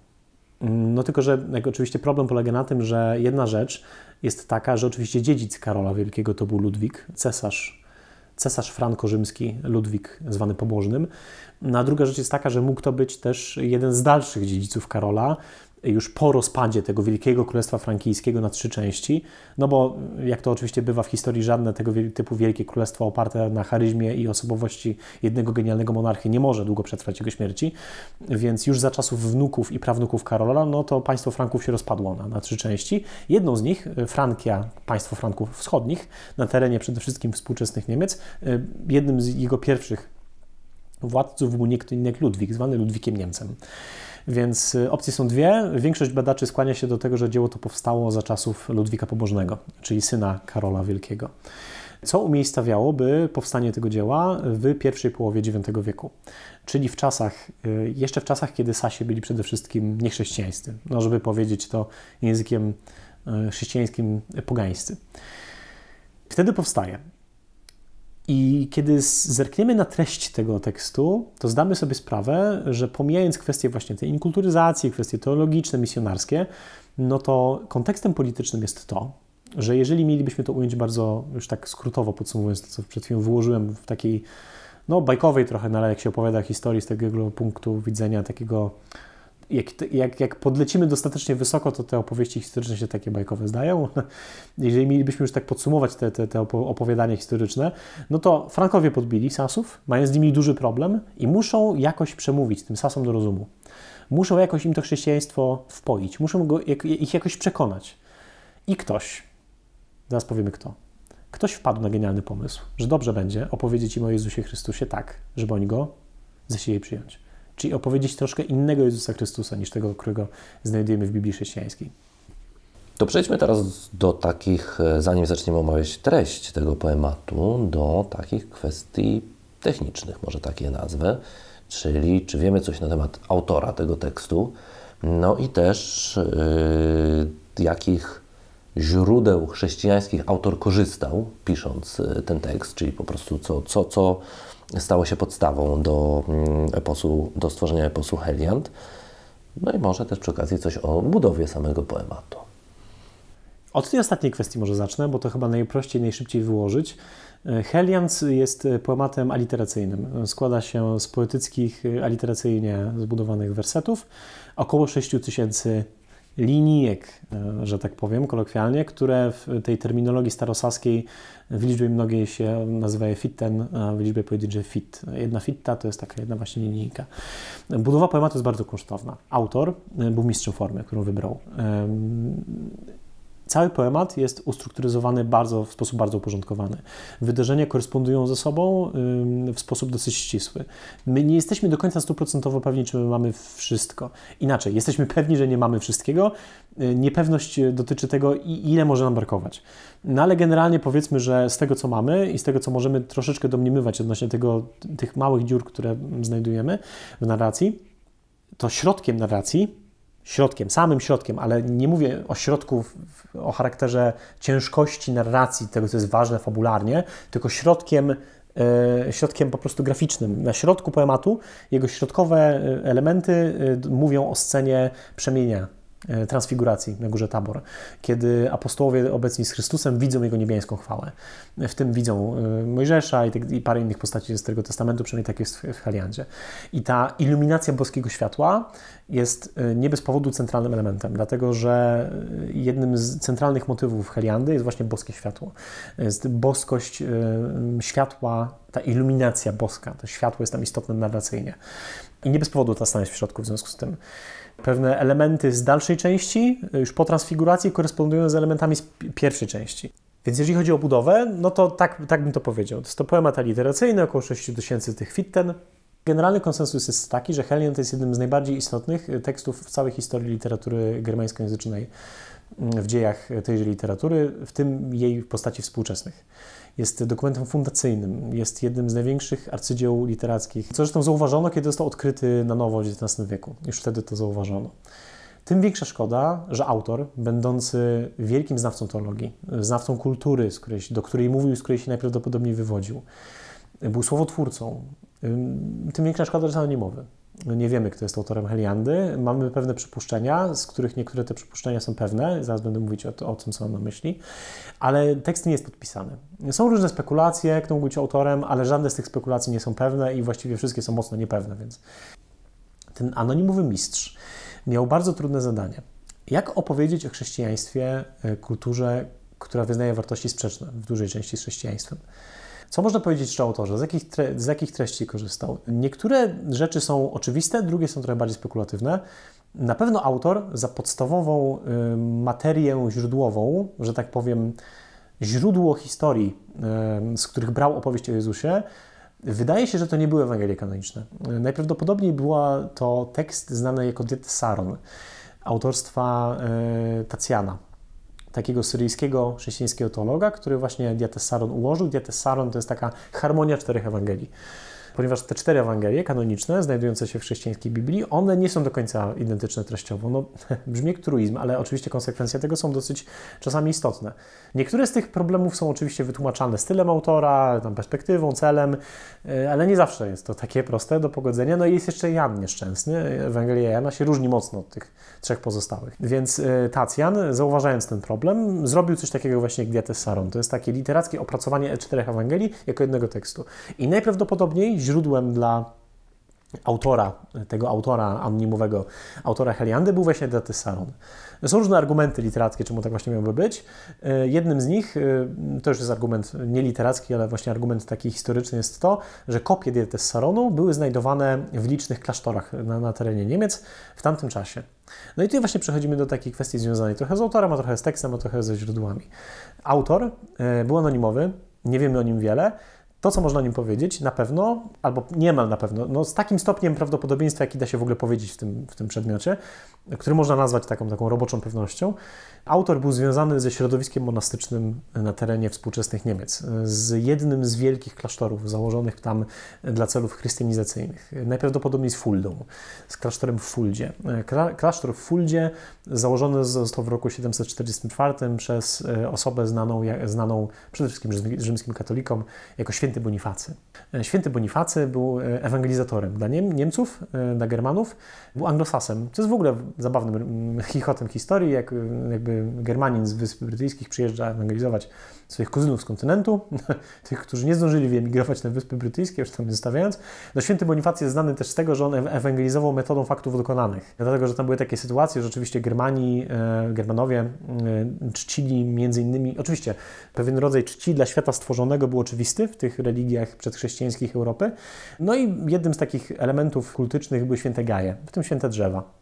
Mm, no tylko, że oczywiście problem polega na tym, że jedna rzecz jest taka, że oczywiście dziedzic Karola Wielkiego to był Ludwik, cesarz cesarz franko-rzymski Ludwik, zwany Pobożnym. No, a druga rzecz jest taka, że mógł to być też jeden z dalszych dziedziców Karola, już po rozpadzie tego Wielkiego Królestwa Frankijskiego na trzy części, no bo jak to oczywiście bywa w historii, żadne tego typu Wielkie Królestwo oparte na charyzmie i osobowości jednego genialnego monarchy nie może długo przetrwać jego śmierci, więc już za czasów wnuków i prawnuków Karola, no to państwo Franków się rozpadło na, na trzy części. Jedną z nich, y, Frankia, państwo Franków Wschodnich, na terenie przede wszystkim współczesnych Niemiec, y, jednym z jego pierwszych władców był nie kto inny jak Ludwik, zwany Ludwikiem Niemcem. Więc y, opcje są dwie. Większość badaczy skłania się do tego, że dzieło to powstało za czasów Ludwika Pobożnego, czyli syna Karola Wielkiego co umiejscawiałoby powstanie tego dzieła w pierwszej połowie IX wieku, czyli w czasach, y, jeszcze w czasach, kiedy Sasie byli przede wszystkim niechrześcijańscy, no żeby powiedzieć to językiem y, chrześcijańskim pogańscy. Wtedy powstaje. I kiedy zerkniemy na treść tego tekstu, to zdamy sobie sprawę, że pomijając kwestie właśnie tej inkulturyzacji, kwestie teologiczne, misjonarskie, no to kontekstem politycznym jest to, że jeżeli mielibyśmy to ująć bardzo już tak skrótowo podsumowując to, co przed chwilą wyłożyłem w takiej no bajkowej trochę, na no, ale jak się opowiada historii z takiego punktu widzenia takiego jak, jak, jak podlecimy dostatecznie wysoko, to te opowieści historyczne się takie bajkowe zdają. Jeżeli mielibyśmy już tak podsumować te, te, te opowiadania historyczne, no to Frankowie podbili Sasów, mają z nimi duży problem i muszą jakoś przemówić tym Sasom do rozumu. Muszą jakoś im to chrześcijaństwo wpoić, muszą go, ich jakoś przekonać. I ktoś, zaraz powiemy kto, ktoś wpadł na genialny pomysł, że dobrze będzie opowiedzieć im o Jezusie Chrystusie tak, żeby oni go ze siebie przyjąć czyli opowiedzieć troszkę innego Jezusa Chrystusa niż tego, którego znajdujemy w Biblii chrześcijańskiej. To przejdźmy teraz do takich, e, zanim zaczniemy omawiać treść tego poematu, do takich kwestii technicznych, może takie nazwę, czyli czy wiemy coś na temat autora tego tekstu, no i też yy, jakich źródeł chrześcijańskich autor korzystał, pisząc e, ten tekst, czyli po prostu co, co, co stało się podstawą do, mm, eposu, do stworzenia eposu Heliant. No i może też przy okazji coś o budowie samego poematu. Od tej ostatniej kwestii może zacznę, bo to chyba najprościej, najszybciej wyłożyć. E, Helians jest poematem aliteracyjnym. Składa się z poetyckich, e, aliteracyjnie zbudowanych wersetów, około 6 tysięcy linijek, e, że tak powiem kolokwialnie, które w tej terminologii starosaskiej w liczbie mnogiej się nazywa fitten, a w liczbie pojedynczej fit. Jedna fitta to jest taka jedna właśnie linijka. Budowa poematu jest bardzo kosztowna. Autor był mistrzem formy, którą wybrał. Cały poemat jest ustrukturyzowany bardzo, w sposób bardzo uporządkowany. Wydarzenia korespondują ze sobą w sposób dosyć ścisły. My nie jesteśmy do końca stuprocentowo pewni, czy my mamy wszystko. Inaczej, jesteśmy pewni, że nie mamy wszystkiego. Y, niepewność dotyczy tego, ile może nam brakować. No ale generalnie powiedzmy, że z tego, co mamy i z tego, co możemy troszeczkę domniemywać odnośnie tego, tych małych dziur, które znajdujemy w narracji, to środkiem narracji środkiem, samym środkiem, ale nie mówię o środku o charakterze ciężkości narracji, tego co jest ważne fabularnie, tylko środkiem e, środkiem po prostu graficznym. Na środku poematu jego środkowe e, elementy e, mówią o scenie przemienia, E, transfiguracji na górze Tabor, kiedy apostołowie obecni z Chrystusem widzą Jego niebiańską chwałę. W tym widzą e, Mojżesza i, te, tak- i parę innych postaci ze Starego Testamentu, przynajmniej tak jest w Heliandzie. I ta iluminacja boskiego światła jest e, nie bez powodu centralnym elementem, dlatego że jednym z centralnych motywów Heliandy jest właśnie boskie światło. Jest boskość światła, ta iluminacja boska, to światło jest tam istotne narracyjnie. I nie bez powodu ta stanę w środku w związku z tym pewne elementy z dalszej części, już po transfiguracji, korespondują z elementami z pierwszej części. Więc jeżeli chodzi o budowę, no to tak, tak bym to powiedział. To jest to poemat literacyjny, około 6000 tych fitten. Generalny konsensus jest taki, że Helion to jest jednym z najbardziej istotnych e, tekstów w całej historii literatury germańskojęzycznej mm, w dziejach e, tejże literatury, w tym jej postaci współczesnych. Jest dokumentem fundacyjnym, jest jednym z największych arcydzieł literackich, co zresztą zauważono, kiedy został odkryty na nowo w XIX wieku. Już wtedy to zauważono. Tym większa szkoda, że autor, będący wielkim znawcą teologii, znawcą kultury, z której, do której mówił, z której się najprawdopodobniej wywodził, był słowotwórcą, tym większa szkoda, że nie mowy. No nie wiemy, kto jest autorem Heliandy. Mamy pewne przypuszczenia, z których niektóre te przypuszczenia są pewne. Zaraz będę mówić o, o tym, co on na myśli. Ale tekst nie jest podpisany. Są różne spekulacje, kto mógł być autorem, ale żadne z tych spekulacji nie są pewne i właściwie wszystkie są mocno niepewne, więc ten anonimowy mistrz miał bardzo trudne zadanie. Jak opowiedzieć o chrześcijaństwie, e, kulturze, która wyznaje wartości sprzeczne w dużej części z chrześcijaństwem? Co można powiedzieć o autorze? Z jakich, tre- z jakich treści korzystał? Niektóre rzeczy są oczywiste, drugie są trochę bardziej spekulatywne. Na pewno autor za podstawową y, materię źródłową, że tak powiem, źródło historii, y, z których brał opowieść o Jezusie, Wydaje się, że to nie były Ewangelie kanoniczne. Najprawdopodobniej była to tekst znany jako Diet Saron autorstwa y, Tacjana, takiego syryjskiego chrześcijańskiego teologa, który właśnie diatessaron ułożył. Diatessaron to jest taka harmonia czterech Ewangelii ponieważ te cztery Ewangelie kanoniczne, znajdujące się w chrześcijańskiej Biblii, one nie są do końca identyczne treściowo. No, brzmi jak truizm, ale oczywiście konsekwencje tego są dosyć czasami istotne. Niektóre z tych problemów są oczywiście wytłumaczane stylem autora, tam perspektywą, celem, y, ale nie zawsze jest to takie proste do pogodzenia. No i jest jeszcze Jan Nieszczęsny. Ewangelia Jana się różni mocno od tych trzech pozostałych. Więc y, Tacjan, zauważając ten problem, zrobił coś takiego właśnie jak Diatessaron. To jest takie literackie opracowanie e czterech Ewangelii jako jednego tekstu. I najprawdopodobniej źródłem dla autora, tego autora anonimowego, autora Heliandy, był właśnie Datysaron. Są różne argumenty literackie, czemu tak właśnie miałoby być. E, jednym z nich, e, to już jest argument nie literacki, ale właśnie argument taki historyczny jest to, że kopie Dietessaronu były znajdowane w licznych klasztorach na, na terenie Niemiec w tamtym czasie. No i tu właśnie przechodzimy do takiej kwestii związanej trochę z autorem, a trochę z tekstem, a trochę ze źródłami. Autor e, był anonimowy, nie wiemy o nim wiele, to, co można o nim powiedzieć, na pewno, albo niemal na pewno, no z takim stopniem prawdopodobieństwa, jaki da się w ogóle powiedzieć w tym, w tym przedmiocie, który można nazwać taką, taką roboczą pewnością, autor był związany ze środowiskiem monastycznym na terenie współczesnych Niemiec, z jednym z wielkich klasztorów założonych tam dla celów chrystianizacyjnych, najprawdopodobniej z Fuldą, z klasztorem w Fuldzie. Klasztor w Fuldzie założony został w roku 744 przez e, osobę znaną, znaną przede wszystkim rzymskim katolikom jako święty święty Bonifacy. E, święty Bonifacy był e, ewangelizatorem dla Niem Niemców, e, dla Germanów, był anglosasem, co jest w ogóle zabawnym mm, chichotem historii, jak jakby Germanin z Wysp Brytyjskich przyjeżdża ewangelizować swoich kuzynów z kontynentu, tych, którzy nie zdążyli wyemigrować na Wyspy Brytyjskie, już tam zostawiając. No, święty Bonifacy jest znany też z tego, że on ewangelizował metodą faktów dokonanych. Dlatego, że tam były takie sytuacje, że oczywiście germani e, Germanowie e, czcili między innymi, oczywiście pewien rodzaj czci dla świata stworzonego był oczywisty w tych religiach przedchrześcijańskich Europy. No i jednym z takich elementów kultycznych były święte gaje, w tym święte drzewa.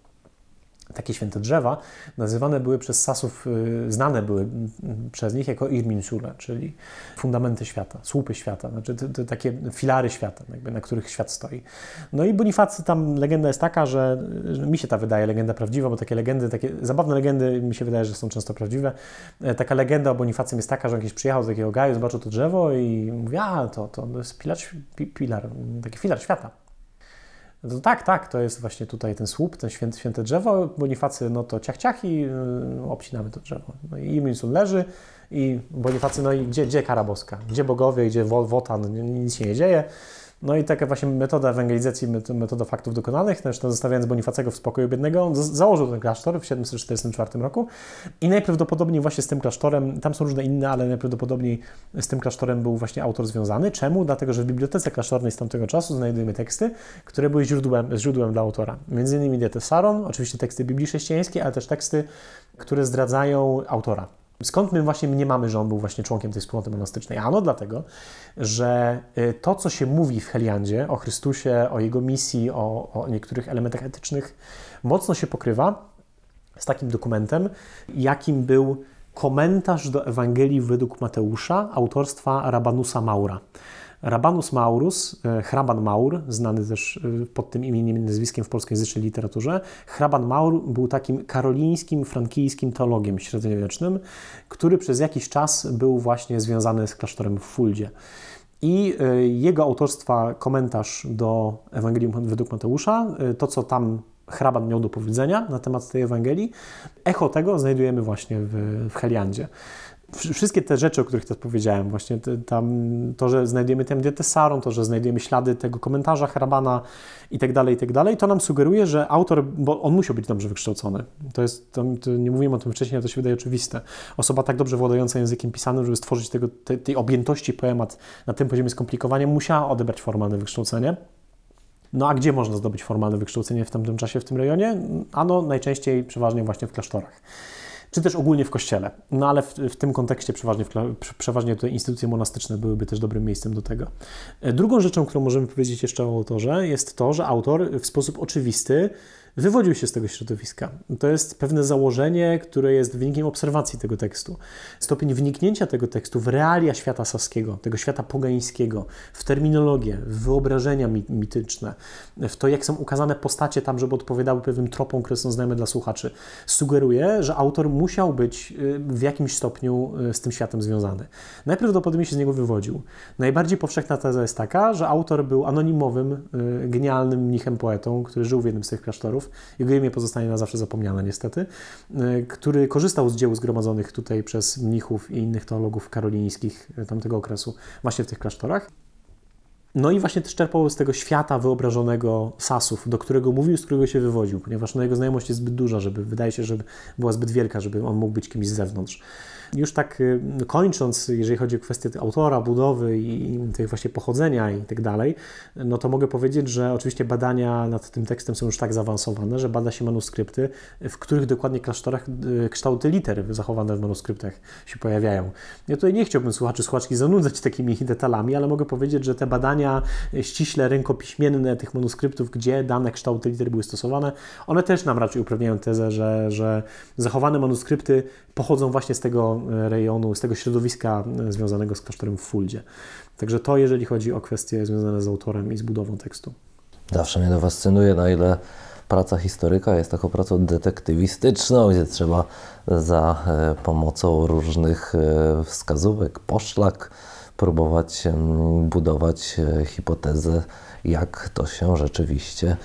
Takie święte drzewa nazywane były przez Sasów, y, znane były mm, mm, przez nich jako irminsule, czyli fundamenty świata, słupy świata, znaczy te, te takie filary świata, jakby, na których świat stoi. No i Bonifacy, tam legenda jest taka, że, że, mi się ta wydaje legenda prawdziwa, bo takie legendy, takie zabawne legendy mi się wydaje, że są często prawdziwe. E, taka legenda o Bonifacym jest taka, że on kiedyś przyjechał z takiego gaju, zobaczył to drzewo i mówi, a to, to jest pilar, pilar taki filar świata. No tak, tak, to jest właśnie tutaj ten słup, ten święte, święte drzewo. Bonifacy, no to ciach, ciach i yy, obcinamy to drzewo. No i Imilsun leży i Bonifacy, no i gdzie, gdzie kara boska? Gdzie bogowie, gdzie Wotan? Nic się nie dzieje. No i taka właśnie metoda ewangelizacji, metoda faktów dokonanych, zresztą no, zostawiając Bonifacego w spokoju biednego, założył ten klasztor w 744 roku i najprawdopodobniej właśnie z tym klasztorem, tam są różne inne, ale najprawdopodobniej z tym klasztorem był właśnie autor związany. Czemu? Dlatego, że w bibliotece klasztornej z tamtego czasu znajdujemy teksty, które były źródłem, źródłem dla autora. Między innymi Saron, oczywiście teksty Biblii chrześcijańskiej, ale też teksty, które zdradzają autora. Skąd my właśnie mniemamy, że on był właśnie członkiem tej wspólnoty monastycznej? Ano dlatego, że y, to, co się mówi w Heliandzie o Chrystusie, o jego misji, o, o niektórych elementach etycznych, mocno się pokrywa z takim dokumentem, jakim był komentarz do Ewangelii według Mateusza autorstwa Rabanusa Maura. Rabanus Maurus, e, hraban Maur, znany też e, pod tym imieniem i nazwiskiem w polskojęzycznej literaturze, hraban Maur był takim karolińskim, frankijskim teologiem średniowiecznym, który przez jakiś czas był właśnie związany z klasztorem w Fuldzie. I e, jego autorstwa komentarz do Ewangelium według Mateusza, to co tam hraban miał do powiedzenia na temat tej Ewangelii, echo tego znajdujemy właśnie w, w Heliandzie wszystkie te rzeczy, o których teraz powiedziałem, właśnie tam, to, że znajdujemy tę dietę Sarą, to, że znajdujemy ślady tego komentarza Hrabana i tak dalej, i tak dalej, to nam sugeruje, że autor, bo on musiał być dobrze wykształcony. To jest, to, to nie mówiłem o tym wcześniej, ale to się wydaje oczywiste. Osoba tak dobrze władająca językiem pisanym, żeby stworzyć tego, te, tej objętości poemat na tym poziomie skomplikowania, musiała odebrać formalne wykształcenie. No a gdzie można zdobyć formalne wykształcenie w tamtym czasie w tym rejonie? Ano najczęściej, przeważnie właśnie w klasztorach czy też ogólnie w kościele. No ale w, w tym kontekście przeważnie, przeważnie tutaj instytucje monastyczne byłyby też dobrym miejscem do tego. E, drugą rzeczą, którą możemy powiedzieć jeszcze o autorze, jest to, że autor w sposób oczywisty wywodził się z tego środowiska. To jest pewne założenie, które jest wynikiem obserwacji tego tekstu. Stopień wniknięcia tego tekstu w realia świata saskiego, tego świata pogańskiego, w terminologię, w wyobrażenia mityczne, w to, jak są ukazane postacie tam, żeby odpowiadały pewnym tropom, które są znajome dla słuchaczy, sugeruje, że autor musiał być y, w jakimś stopniu y, z tym światem związany. Najprawdopodobniej się z niego wywodził. Najbardziej powszechna teza jest taka, że autor był anonimowym, y, genialnym mnichem poetą, który żył w jednym z tych klasztorów, jego imię pozostanie na zawsze zapomniane niestety, e, który korzystał z dzieł zgromadzonych tutaj przez mnichów i innych teologów karolińskich e, tamtego okresu właśnie w tych klasztorach. No i właśnie też czerpał z tego świata wyobrażonego Sasów, do którego mówił, z którego się wywodził, ponieważ no jego znajomość jest zbyt duża, żeby, wydaje się, żeby była zbyt wielka, żeby on mógł być kimś z zewnątrz. Już tak y, no kończąc, jeżeli chodzi o kwestię autora, budowy i tej właśnie pochodzenia i tak dalej, no to mogę powiedzieć, że oczywiście badania nad tym tekstem są już tak zaawansowane, że bada się manuskrypty, w których dokładnie klasztorach y, kształty liter zachowane w manuskryptach się pojawiają. Ja tutaj nie chciałbym słuchaczy, słuchaczki zanudzać takimi detalami, ale mogę powiedzieć, że te badania badania ściśle rękopiśmienne tych manuskryptów, gdzie dane kształty liter były stosowane, one też nam raczej uprawniają tezę, że, że zachowane manuskrypty pochodzą właśnie z tego e, rejonu, z tego środowiska e, związanego z klasztorem w Fuldzie. Także to, jeżeli chodzi o kwestie związane z autorem i z budową tekstu. Zawsze mnie to fascynuje, na ile praca historyka jest taką pracą detektywistyczną, gdzie trzeba za e, pomocą różnych wskazówek, poszlak, próbować budować e, hipotezę, jak to się rzeczywiście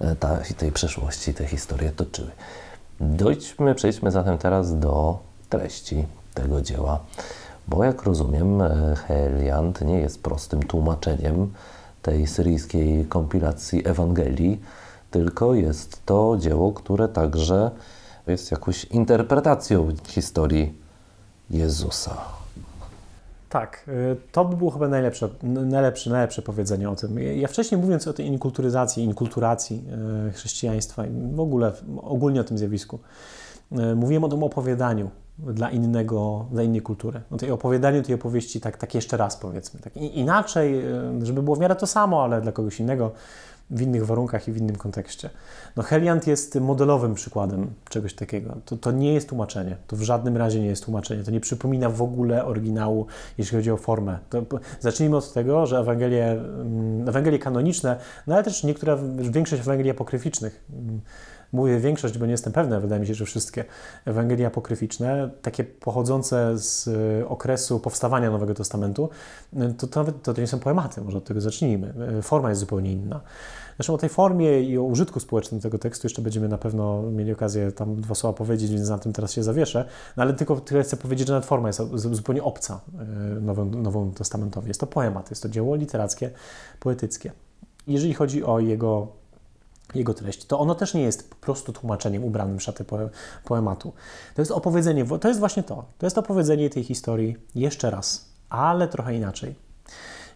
e, ta, tej przeszłości, te historie toczyły. Dojdźmy, przejdźmy zatem teraz do treści tego dzieła, bo jak rozumiem, e, Heliant nie jest prostym tłumaczeniem tej syryjskiej kompilacji Ewangelii, tylko jest to dzieło, które także jest jakąś interpretacją historii Jezusa. Tak, y, to by było chyba najlepsze, najlepsze, najlepsze powiedzenie o tym. Ja wcześniej mówiąc o tej inkulturyzacji, inkulturacji y, chrześcijaństwa i w ogóle ogólnie o tym zjawisku, y, mówiłem o tym opowiadaniu dla innego, dla innej kultury. O tej opowiadaniu tej opowieści tak, tak jeszcze raz powiedzmy. Tak inaczej, żeby było w miarę to samo, ale dla kogoś innego w innych warunkach i w innym kontekście. No, Heliant jest modelowym przykładem czegoś takiego. To, to nie jest tłumaczenie. To w żadnym razie nie jest tłumaczenie. To nie przypomina w ogóle oryginału, jeśli chodzi o formę. To, zacznijmy od tego, że Ewangelie, mm, Ewangelie kanoniczne, no ale też niektóre, większość Ewangelii apokryficznych, mm, mówię większość, bo nie jestem pewny, wydaje mi się, że wszystkie Ewangelie apokryficzne, takie pochodzące z y, okresu powstawania Nowego Testamentu, to, y, to nawet to, to nie są poematy, może od tego zacznijmy. Y, forma jest zupełnie inna. Zresztą o tej formie i o użytku społecznym tego tekstu jeszcze będziemy na pewno mieli okazję tam dwa słowa powiedzieć, więc na tym teraz się zawieszę. No ale tylko tyle chcę powiedzieć, że nawet forma jest zupełnie obca e, nową nową Testamentowi. Jest to poemat, jest to dzieło literackie, poetyckie. Jeżeli chodzi o jego jego treść, to ono też nie jest po prostu tłumaczeniem ubranym szaty poematu. To jest opowiedzenie, to jest właśnie to. To jest opowiedzenie tej historii jeszcze raz, ale trochę inaczej.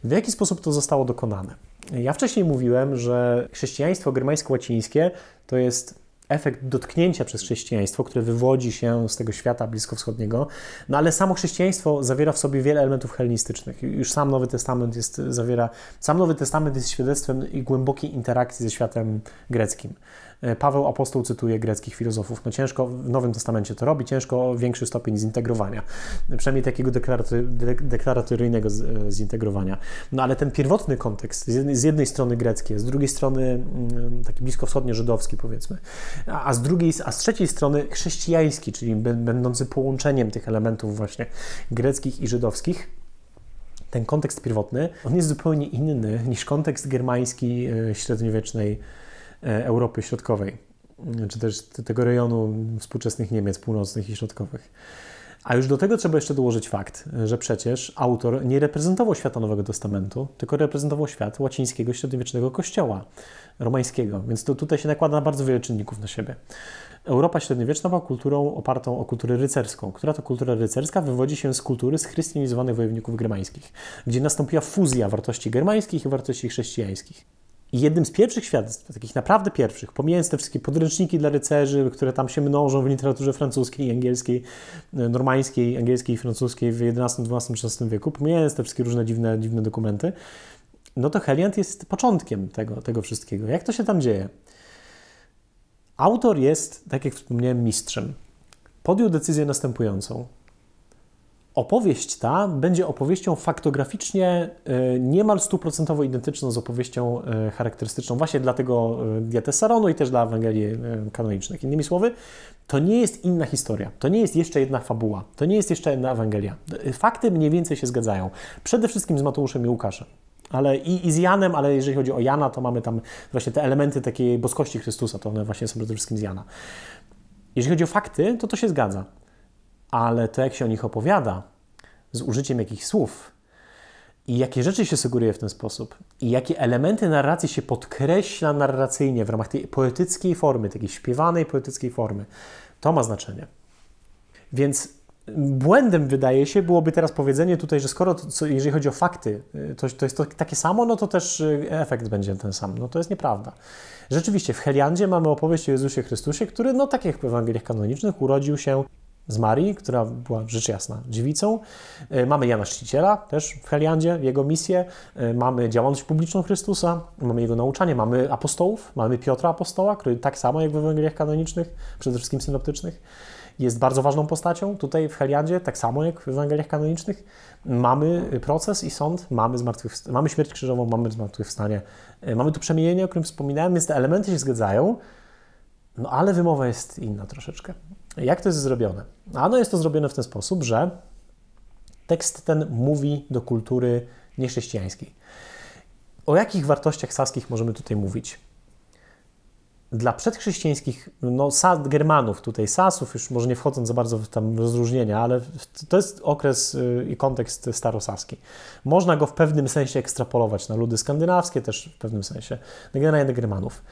W jaki sposób to zostało dokonane? Ja wcześniej mówiłem, że chrześcijaństwo germańsko-łacińskie to jest efekt dotknięcia przez chrześcijaństwo, które wywodzi się z tego świata bliskowschodniego, no ale samo chrześcijaństwo zawiera w sobie wiele elementów helenistycznych. Już sam Nowy Testament jest, zawiera, sam Nowy Testament jest świadectwem głębokiej interakcji ze światem greckim. E, Paweł Apostoł cytuje greckich filozofów. No ciężko w Nowym Testamencie to robi, ciężko większy stopień zintegrowania, przynajmniej takiego deklaratoryjnego e, zintegrowania. No ale ten pierwotny kontekst, z jednej strony grecki, z drugiej strony mm, taki blisko wschodnio żydowski powiedzmy, a z drugiej, a z trzeciej strony chrześcijański, czyli będący połączeniem tych elementów właśnie greckich i żydowskich, ten kontekst pierwotny, on jest zupełnie inny niż kontekst germański e, średniowiecznej E, Europy Środkowej, czy też tego rejonu współczesnych Niemiec północnych i środkowych. A już do tego trzeba jeszcze dołożyć fakt, że przecież autor nie reprezentował świata Nowego Testamentu, tylko reprezentował świat łacińskiego, średniowiecznego kościoła romańskiego. Więc to, tutaj się nakłada bardzo wiele czynników na siebie. Europa średniowieczna była kulturą opartą o kulturę rycerską, która to kultura rycerska wywodzi się z kultury schrystianizowanych wojowników germańskich, gdzie nastąpiła fuzja wartości germańskich i wartości chrześcijańskich. I jednym z pierwszych świadectw, takich naprawdę pierwszych, pomijając te wszystkie podręczniki dla rycerzy, które tam się mnożą w literaturze francuskiej, angielskiej, e, normańskiej, angielskiej i francuskiej w XI, XII, XVI wieku, pomijając te wszystkie różne dziwne, dziwne dokumenty, no to Heliant jest początkiem tego, tego wszystkiego. Jak to się tam dzieje? Autor jest, tak jak wspomniałem, mistrzem. Podjął decyzję następującą. Opowieść ta będzie opowieścią faktograficznie e, niemal stuprocentowo identyczną z opowieścią e, charakterystyczną właśnie dla tego e, Diatesaronu i też dla Ewangelii kanonicznych. Innymi słowy, to nie jest inna historia, to nie jest jeszcze jedna fabuła, to nie jest jeszcze jedna Ewangelia. Fakty mniej więcej się zgadzają. Przede wszystkim z Mateuszem i Łukaszem ale i, i, z Janem, ale jeżeli chodzi o Jana, to mamy tam właśnie te elementy takiej boskości Chrystusa, to one właśnie są przede wszystkim z Jana. Jeżeli chodzi o fakty, to to się zgadza ale to jak się o nich opowiada, z użyciem jakich słów i jakie rzeczy się sugeruje w ten sposób i jakie elementy narracji się podkreśla narracyjnie w ramach tej poetyckiej formy, takiej śpiewanej poetyckiej formy, to ma znaczenie. Więc błędem wydaje się byłoby teraz powiedzenie tutaj, że skoro, to, jeżeli chodzi o fakty, y, to, to jest to takie samo, no to też y, efekt będzie ten sam. No to jest nieprawda. Rzeczywiście w Heliandzie mamy opowieść o Jezusie Chrystusie, który, no tak jak w Ewangeliach kanonicznych, urodził się z Marii, która była rzecz jasna dziewicą. E, mamy Jana Chrzciciela też w Heliandzie, jego misję. E, mamy działalność publiczną Chrystusa, mamy jego nauczanie, mamy apostołów, mamy Piotra Apostoła, który tak samo jak w Ewangeliach kanonicznych, przede wszystkim synoptycznych, jest bardzo ważną postacią. Tutaj w Heliandzie, tak samo jak w Ewangeliach kanonicznych, mamy proces i sąd, mamy, mamy śmierć krzyżową, mamy zmartwychwstanie. E, mamy tu przemienienie, o którym wspominałem, więc te elementy się zgadzają, no ale wymowa jest inna troszeczkę. Jak to jest zrobione? Ano jest to zrobione w ten sposób, że tekst ten mówi do kultury niechrześcijańskiej. O jakich wartościach saskich możemy tutaj mówić? Dla przedchrześcijańskich, no, Germanów, tutaj Sasów, już może nie wchodząc za bardzo w tam rozróżnienia, ale to jest okres y, i kontekst starosaski. Można go w pewnym sensie ekstrapolować na ludy skandynawskie, też w pewnym sensie, generalnie do Germanów.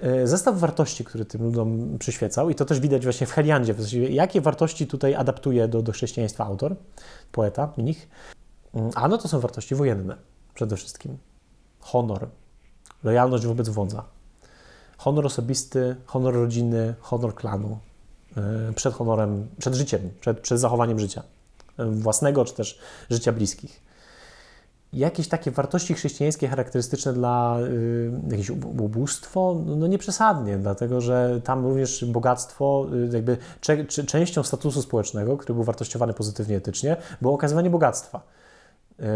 E, zestaw wartości, który tym ludziom przyświecał, i to też widać właśnie w Heliandzie, jakie wartości tutaj adaptuje do, do chrześcijaństwa autor, poeta mnich. Mm, a no to są wartości wojenne przede wszystkim. Honor, lojalność wobec wodza, honor osobisty, honor rodziny, honor klanu, e, przed honorem, przed życiem, przed, przed zachowaniem życia e, własnego, czy też życia bliskich jakieś takie wartości chrześcijańskie charakterystyczne dla y, jakieś ubóstwo? No, no nie przesadnie, dlatego że tam również bogactwo y, jakby cze, cze, częścią statusu społecznego, który był wartościowany pozytywnie etycznie, było okazywanie bogactwa.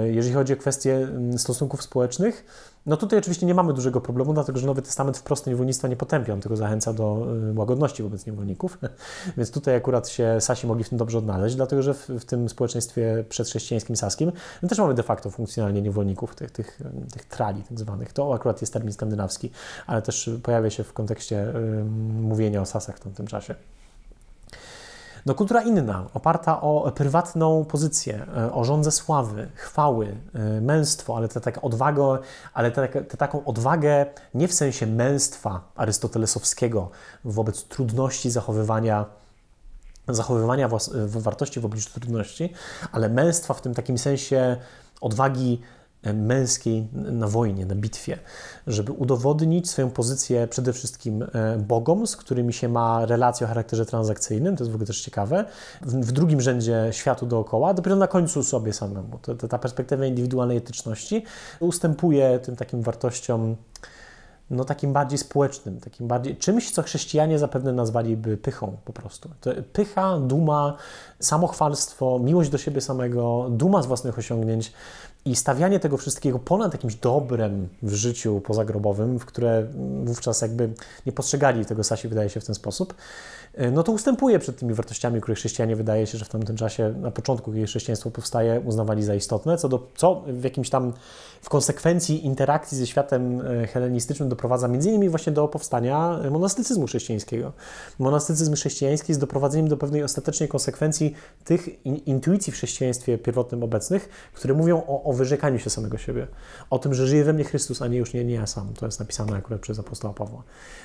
Y, jeżeli chodzi o kwestie mm, stosunków społecznych, no tutaj oczywiście nie mamy dużego problemu, dlatego że Nowy Testament wprost niewolnictwa nie potępia, on tylko zachęca do y, łagodności wobec niewolników. Więc tutaj akurat się Sasi mogli w tym dobrze odnaleźć, dlatego że w, w tym społeczeństwie przedchrześcijańskim saskim my no też mamy de facto funkcjonalnie niewolników, tych, tych, y, tych trali tak zwanych. To akurat jest termin skandynawski, ale też pojawia się w kontekście y, mówienia o sasach w tamtym czasie. No, kultura inna, oparta o prywatną pozycję, e, o rządzę sławy, chwały, e, męstwo, ale tę tak odwagę, ale te, te tak, taką odwagę nie w sensie męstwa arystotelesowskiego wobec trudności zachowywania zachowywania wartości w obliczu trudności, ale męstwa w tym takim sensie odwagi męskiej na wojnie, na bitwie, żeby udowodnić swoją pozycję przede wszystkim e, bogom, z którymi się ma relacje o charakterze transakcyjnym, to jest w ogóle też ciekawe, w, drugim rzędzie światu dookoła, dopiero na końcu sobie samemu. To, ta perspektywa indywidualnej etyczności ustępuje tym takim wartościom no takim bardziej społecznym, takim bardziej czymś, co chrześcijanie zapewne nazwaliby pychą po prostu. To pycha, duma, samochwalstwo, miłość do siebie samego, duma z własnych osiągnięć. I stawianie tego wszystkiego ponad jakimś dobrem w życiu pozagrobowym, w które wówczas jakby nie postrzegali tego Sasi, wydaje się, w ten sposób, e, no to ustępuje przed tymi wartościami, które chrześcijanie, wydaje się, że w tamtym czasie, na początku, kiedy chrześcijaństwo powstaje, uznawali za istotne, co, do, co w jakimś tam w konsekwencji interakcji ze światem e, helenistycznym doprowadza m.in. właśnie do powstania e, monastycyzmu chrześcijańskiego. Monastycyzm chrześcijański jest doprowadzeniem do pewnej ostatecznej konsekwencji tych in, intuicji w chrześcijaństwie pierwotnym obecnych, które mówią o, o wyrzekaniu się samego siebie, o tym, że żyje we mnie Chrystus, a nie już nie, nie ja sam. To jest napisane akurat przez apostoła Pawła.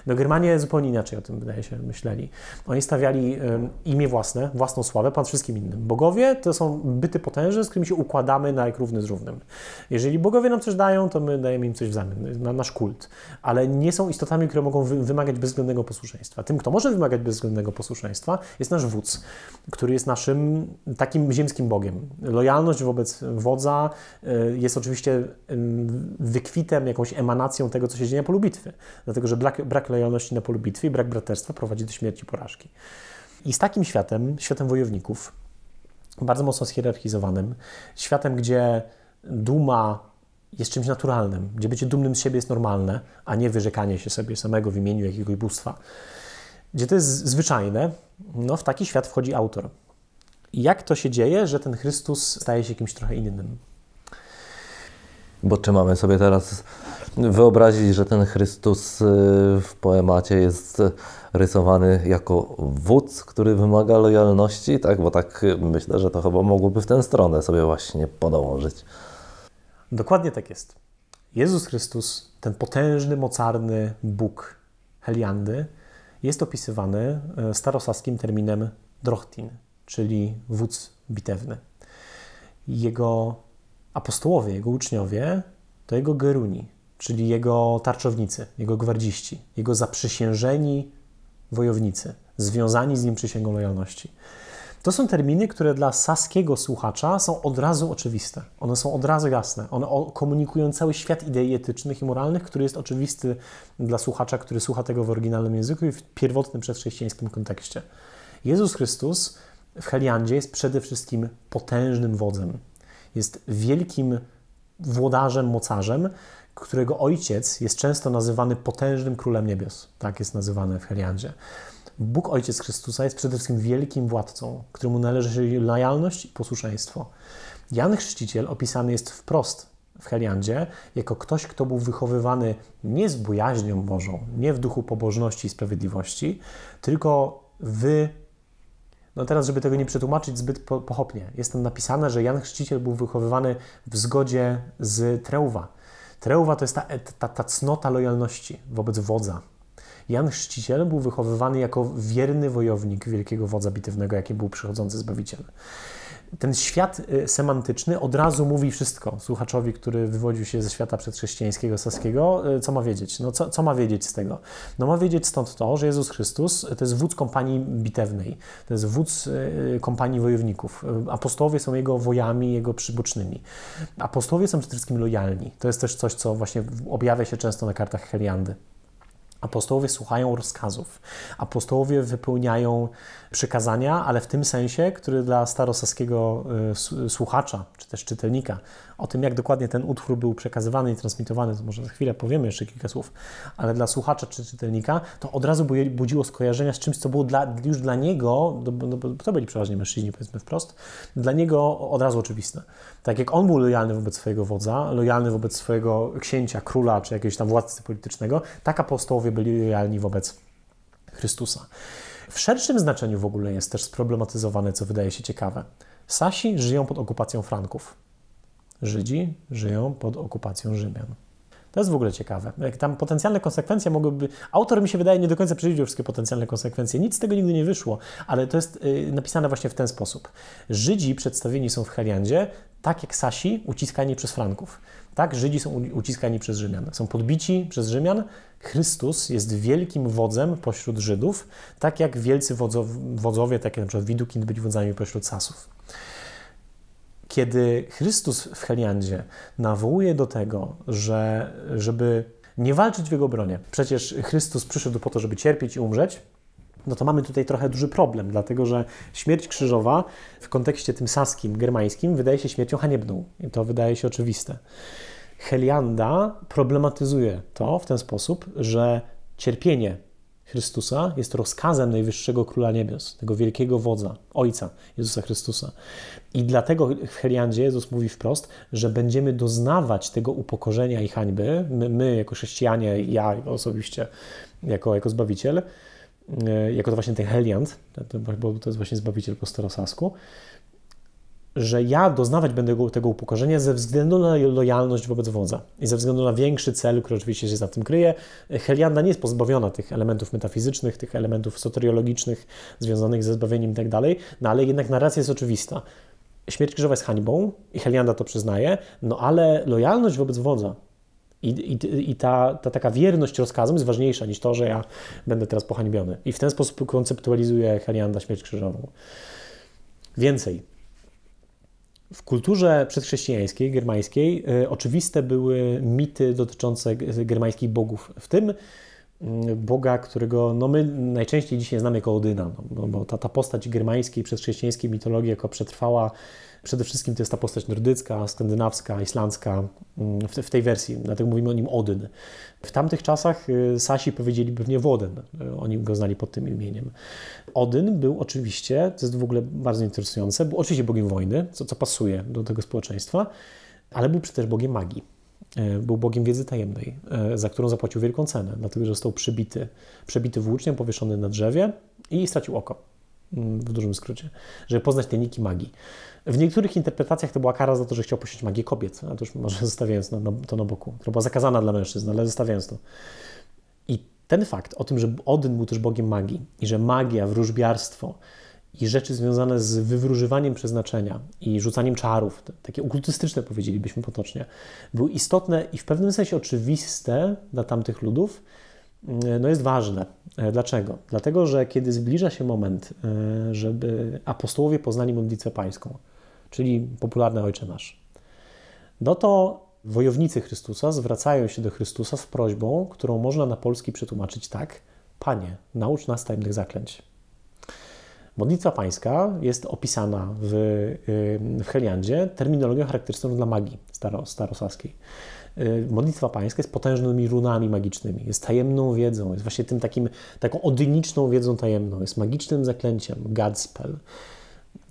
No Germanie zupełnie inaczej o tym, wydaje się, myśleli. Oni stawiali um, imię własne, własną sławę, pan wszystkim innym. Bogowie to są byty potężne, z którymi się układamy na jak równy z równym. Jeżeli bogowie Bogowie nam coś dają, to my dajemy im coś w zamian, na nasz kult. Ale nie są istotami, które mogą wymagać bezwzględnego posłuszeństwa. Tym, kto może wymagać bezwzględnego posłuszeństwa, jest nasz wódz, który jest naszym takim ziemskim Bogiem. Lojalność wobec wodza e, jest oczywiście wykwitem, jakąś emanacją tego, co się dzieje na polu bitwy. Dlatego, że brak, brak lojalności na polu bitwy i brak braterstwa prowadzi do śmierci porażki. I z takim światem, światem wojowników, bardzo mocno schierarchizowanym, światem, gdzie duma jest czymś naturalnym, gdzie bycie dumnym z siebie jest normalne, a nie wyrzekanie się sobie samego w imieniu jakiegoś bóstwa. Gdzie to jest zwyczajne, no w taki świat wchodzi autor. I jak to się dzieje, że ten Chrystus staje się kimś trochę innym? Bo czy mamy sobie teraz wyobrazić, że ten Chrystus y, w poemacie jest rysowany jako wódz, który wymaga lojalności, tak? Bo tak y, myślę, że to chyba mogłoby w tę stronę sobie właśnie podążyć. Dokładnie tak jest. Jezus Chrystus, ten potężny, mocarny Bóg Heliandy, jest opisywany e, starosaskim terminem drochtin, czyli wódz bitewny. Jego apostołowie, jego uczniowie to jego geruni, czyli jego tarczownicy, jego gwardziści, jego zaprzysiężeni wojownicy, związani z nim przysięgą lojalności. To są terminy, które dla saskiego słuchacza są od razu oczywiste. One są od razu jasne. One komunikują cały świat idei etycznych i moralnych, który jest oczywisty dla słuchacza, który słucha tego w oryginalnym języku i w pierwotnym przedchrześcijańskim kontekście. Jezus Chrystus w Heliandzie jest przede wszystkim potężnym wodzem. Jest wielkim włodarzem, mocarzem, którego ojciec jest często nazywany potężnym królem niebios. Tak jest nazywany w Heliandzie. Bóg Ojciec Chrystusa jest przede wszystkim wielkim władcą, któremu należy się lojalność i posłuszeństwo. Jan Chrzciciel opisany jest wprost w Heliandzie jako ktoś, kto był wychowywany nie z bojaźnią Bożą, nie w duchu pobożności i sprawiedliwości, tylko w no teraz, żeby tego nie przetłumaczyć zbyt pochopnie, jest tam napisane, że Jan Chrzciciel był wychowywany w zgodzie z Treuwa. Treuwa to jest ta, ta, ta cnota lojalności wobec wodza, Jan Chrzciciel był wychowywany jako wierny wojownik wielkiego wodza bitewnego, jaki był przychodzący Zbawiciel. Ten świat y, semantyczny od razu mówi wszystko słuchaczowi, który wywodził się ze świata przedchrześcijańskiego, saskiego, y, co ma wiedzieć. No co, co ma wiedzieć z tego? No ma wiedzieć stąd to, że Jezus Chrystus y, to jest wódz kompanii bitewnej, to jest wódz kompanii wojowników. Apostołowie są jego wojami, jego przybocznymi. Apostołowie są przede wszystkim lojalni. To jest też coś, co właśnie objawia się często na kartach Heliandy. Apostołowie słuchają rozkazów, apostołowie wypełniają przykazania, ale w tym sensie, który dla starosaskiego y, słuchacza czy też czytelnika, o tym jak dokładnie ten utwór był przekazywany i transmitowany, to może za chwilę powiemy jeszcze kilka słów, ale dla słuchacza czy czytelnika to od razu budziło skojarzenia z czymś, co było dla, już dla niego, no no to byli przeważnie mężczyźni, powiedzmy wprost, dla niego od razu oczywiste. Tak jak on był lojalny wobec swojego wodza, lojalny wobec swojego księcia, króla czy jakiegoś tam władcy politycznego, tak apostołowie byli lojalni wobec Chrystusa. W szerszym znaczeniu w ogóle jest też sproblematyzowane, co wydaje się ciekawe. Sasi żyją pod okupacją Franków. Żydzi żyją pod okupacją Rzymian. To jest w ogóle ciekawe. Jak tam potencjalne konsekwencje mogłyby. Autor mi się wydaje nie do końca przewidział wszystkie potencjalne konsekwencje. Nic z tego nigdy nie wyszło, ale to jest y, napisane właśnie w ten sposób. Żydzi przedstawieni są w Heliandzie tak jak Sasi, uciskani przez Franków. Tak, Żydzi są uciskani przez Rzymian, są podbici przez Rzymian. Chrystus jest wielkim wodzem pośród Żydów, tak jak wielcy wodzowie, tak jak na przykład Widukind, byli wodzami pośród Sasów. Kiedy Chrystus w Heliandzie nawołuje do tego, że, żeby nie walczyć w jego obronie, przecież Chrystus przyszedł po to, żeby cierpieć i umrzeć, no to mamy tutaj trochę duży problem, dlatego że śmierć krzyżowa w kontekście tym saskim, germańskim, wydaje się śmiercią haniebną. I to wydaje się oczywiste. Helianda problematyzuje to w ten sposób, że cierpienie Chrystusa jest rozkazem najwyższego Króla Niebios, tego wielkiego wodza, Ojca Jezusa Chrystusa. I dlatego w Heliandzie Jezus mówi wprost, że będziemy doznawać tego upokorzenia i hańby, my, my jako chrześcijanie, ja osobiście jako, jako Zbawiciel, e, jako to właśnie ten Heliand, bo to jest właśnie Zbawiciel po starosasku, że ja doznawać będę tego upokorzenia ze względu na lojalność wobec wodza i ze względu na większy cel, który oczywiście się za tym kryje. Helianda nie jest pozbawiona tych elementów metafizycznych, tych elementów soteriologicznych związanych ze zbawieniem i tak dalej, no ale jednak narracja jest oczywista. Śmierć krzyżowa jest hańbą i Helianda to przyznaje, no ale lojalność wobec wodza i, i, i ta, ta, taka wierność rozkazom jest ważniejsza niż to, że ja będę teraz pohańbiony. I w ten sposób konceptualizuje Helianda śmierć krzyżową. Więcej, w kulturze przedchrześcijańskiej, germańskiej, y, oczywiste były mity dotyczące germańskich bogów, w tym Mm, Boga, którego no my najczęściej dzisiaj znamy jako Odyna, no, no bo ta, ta postać germańskiej przez chrześcijańskiej mitologii jako przetrwała, przede wszystkim to jest ta postać nordycka, skandynawska, islandzka, mm, w, w tej wersji, dlatego mówimy o nim Odyn. W tamtych czasach y, Sasi powiedzieli pewnie Woden, y, oni go znali pod tym imieniem. Odyn był oczywiście, to jest w ogóle bardzo interesujące, był oczywiście bogiem wojny, co, co pasuje do tego społeczeństwa, ale był przecież bogiem magii. E, był bogiem wiedzy tajemnej, e, za którą zapłacił wielką cenę, dlatego że został przebity, przebity włócznią, powieszony na drzewie i stracił oko, mm, w dużym skrócie, żeby poznać tajniki magii. W niektórych interpretacjach to była kara za to, że chciał posiąść magię kobiet, a to już może zostawiając to na boku, która była zakazana dla mężczyzn, ale zostawiając to. I ten fakt o tym, że Odyn był też bogiem magii i że magia, wróżbiarstwo, i rzeczy związane z wywróżywaniem przeznaczenia i rzucaniem czarów, takie okultystyczne powiedzielibyśmy potocznie, były istotne i w pewnym sensie oczywiste dla tamtych ludów, mm, no jest ważne. E, dlaczego? Dlatego, że kiedy zbliża się moment, e, żeby apostołowie poznali modlitwę pańską, czyli popularne Ojcze Nasz, no to wojownicy Chrystusa zwracają się do Chrystusa z prośbą, którą można na polski przetłumaczyć tak – Panie, naucz nas tajemnych zaklęć. Modlitwa pańska jest opisana w, y, w Heliandzie terminologią charakterystyczną dla magii staro, starosaskiej. Y, modlitwa pańska jest potężnymi runami magicznymi, jest tajemną wiedzą, jest właśnie tym takim, taką odyniczną wiedzą tajemną, jest magicznym zaklęciem, godspell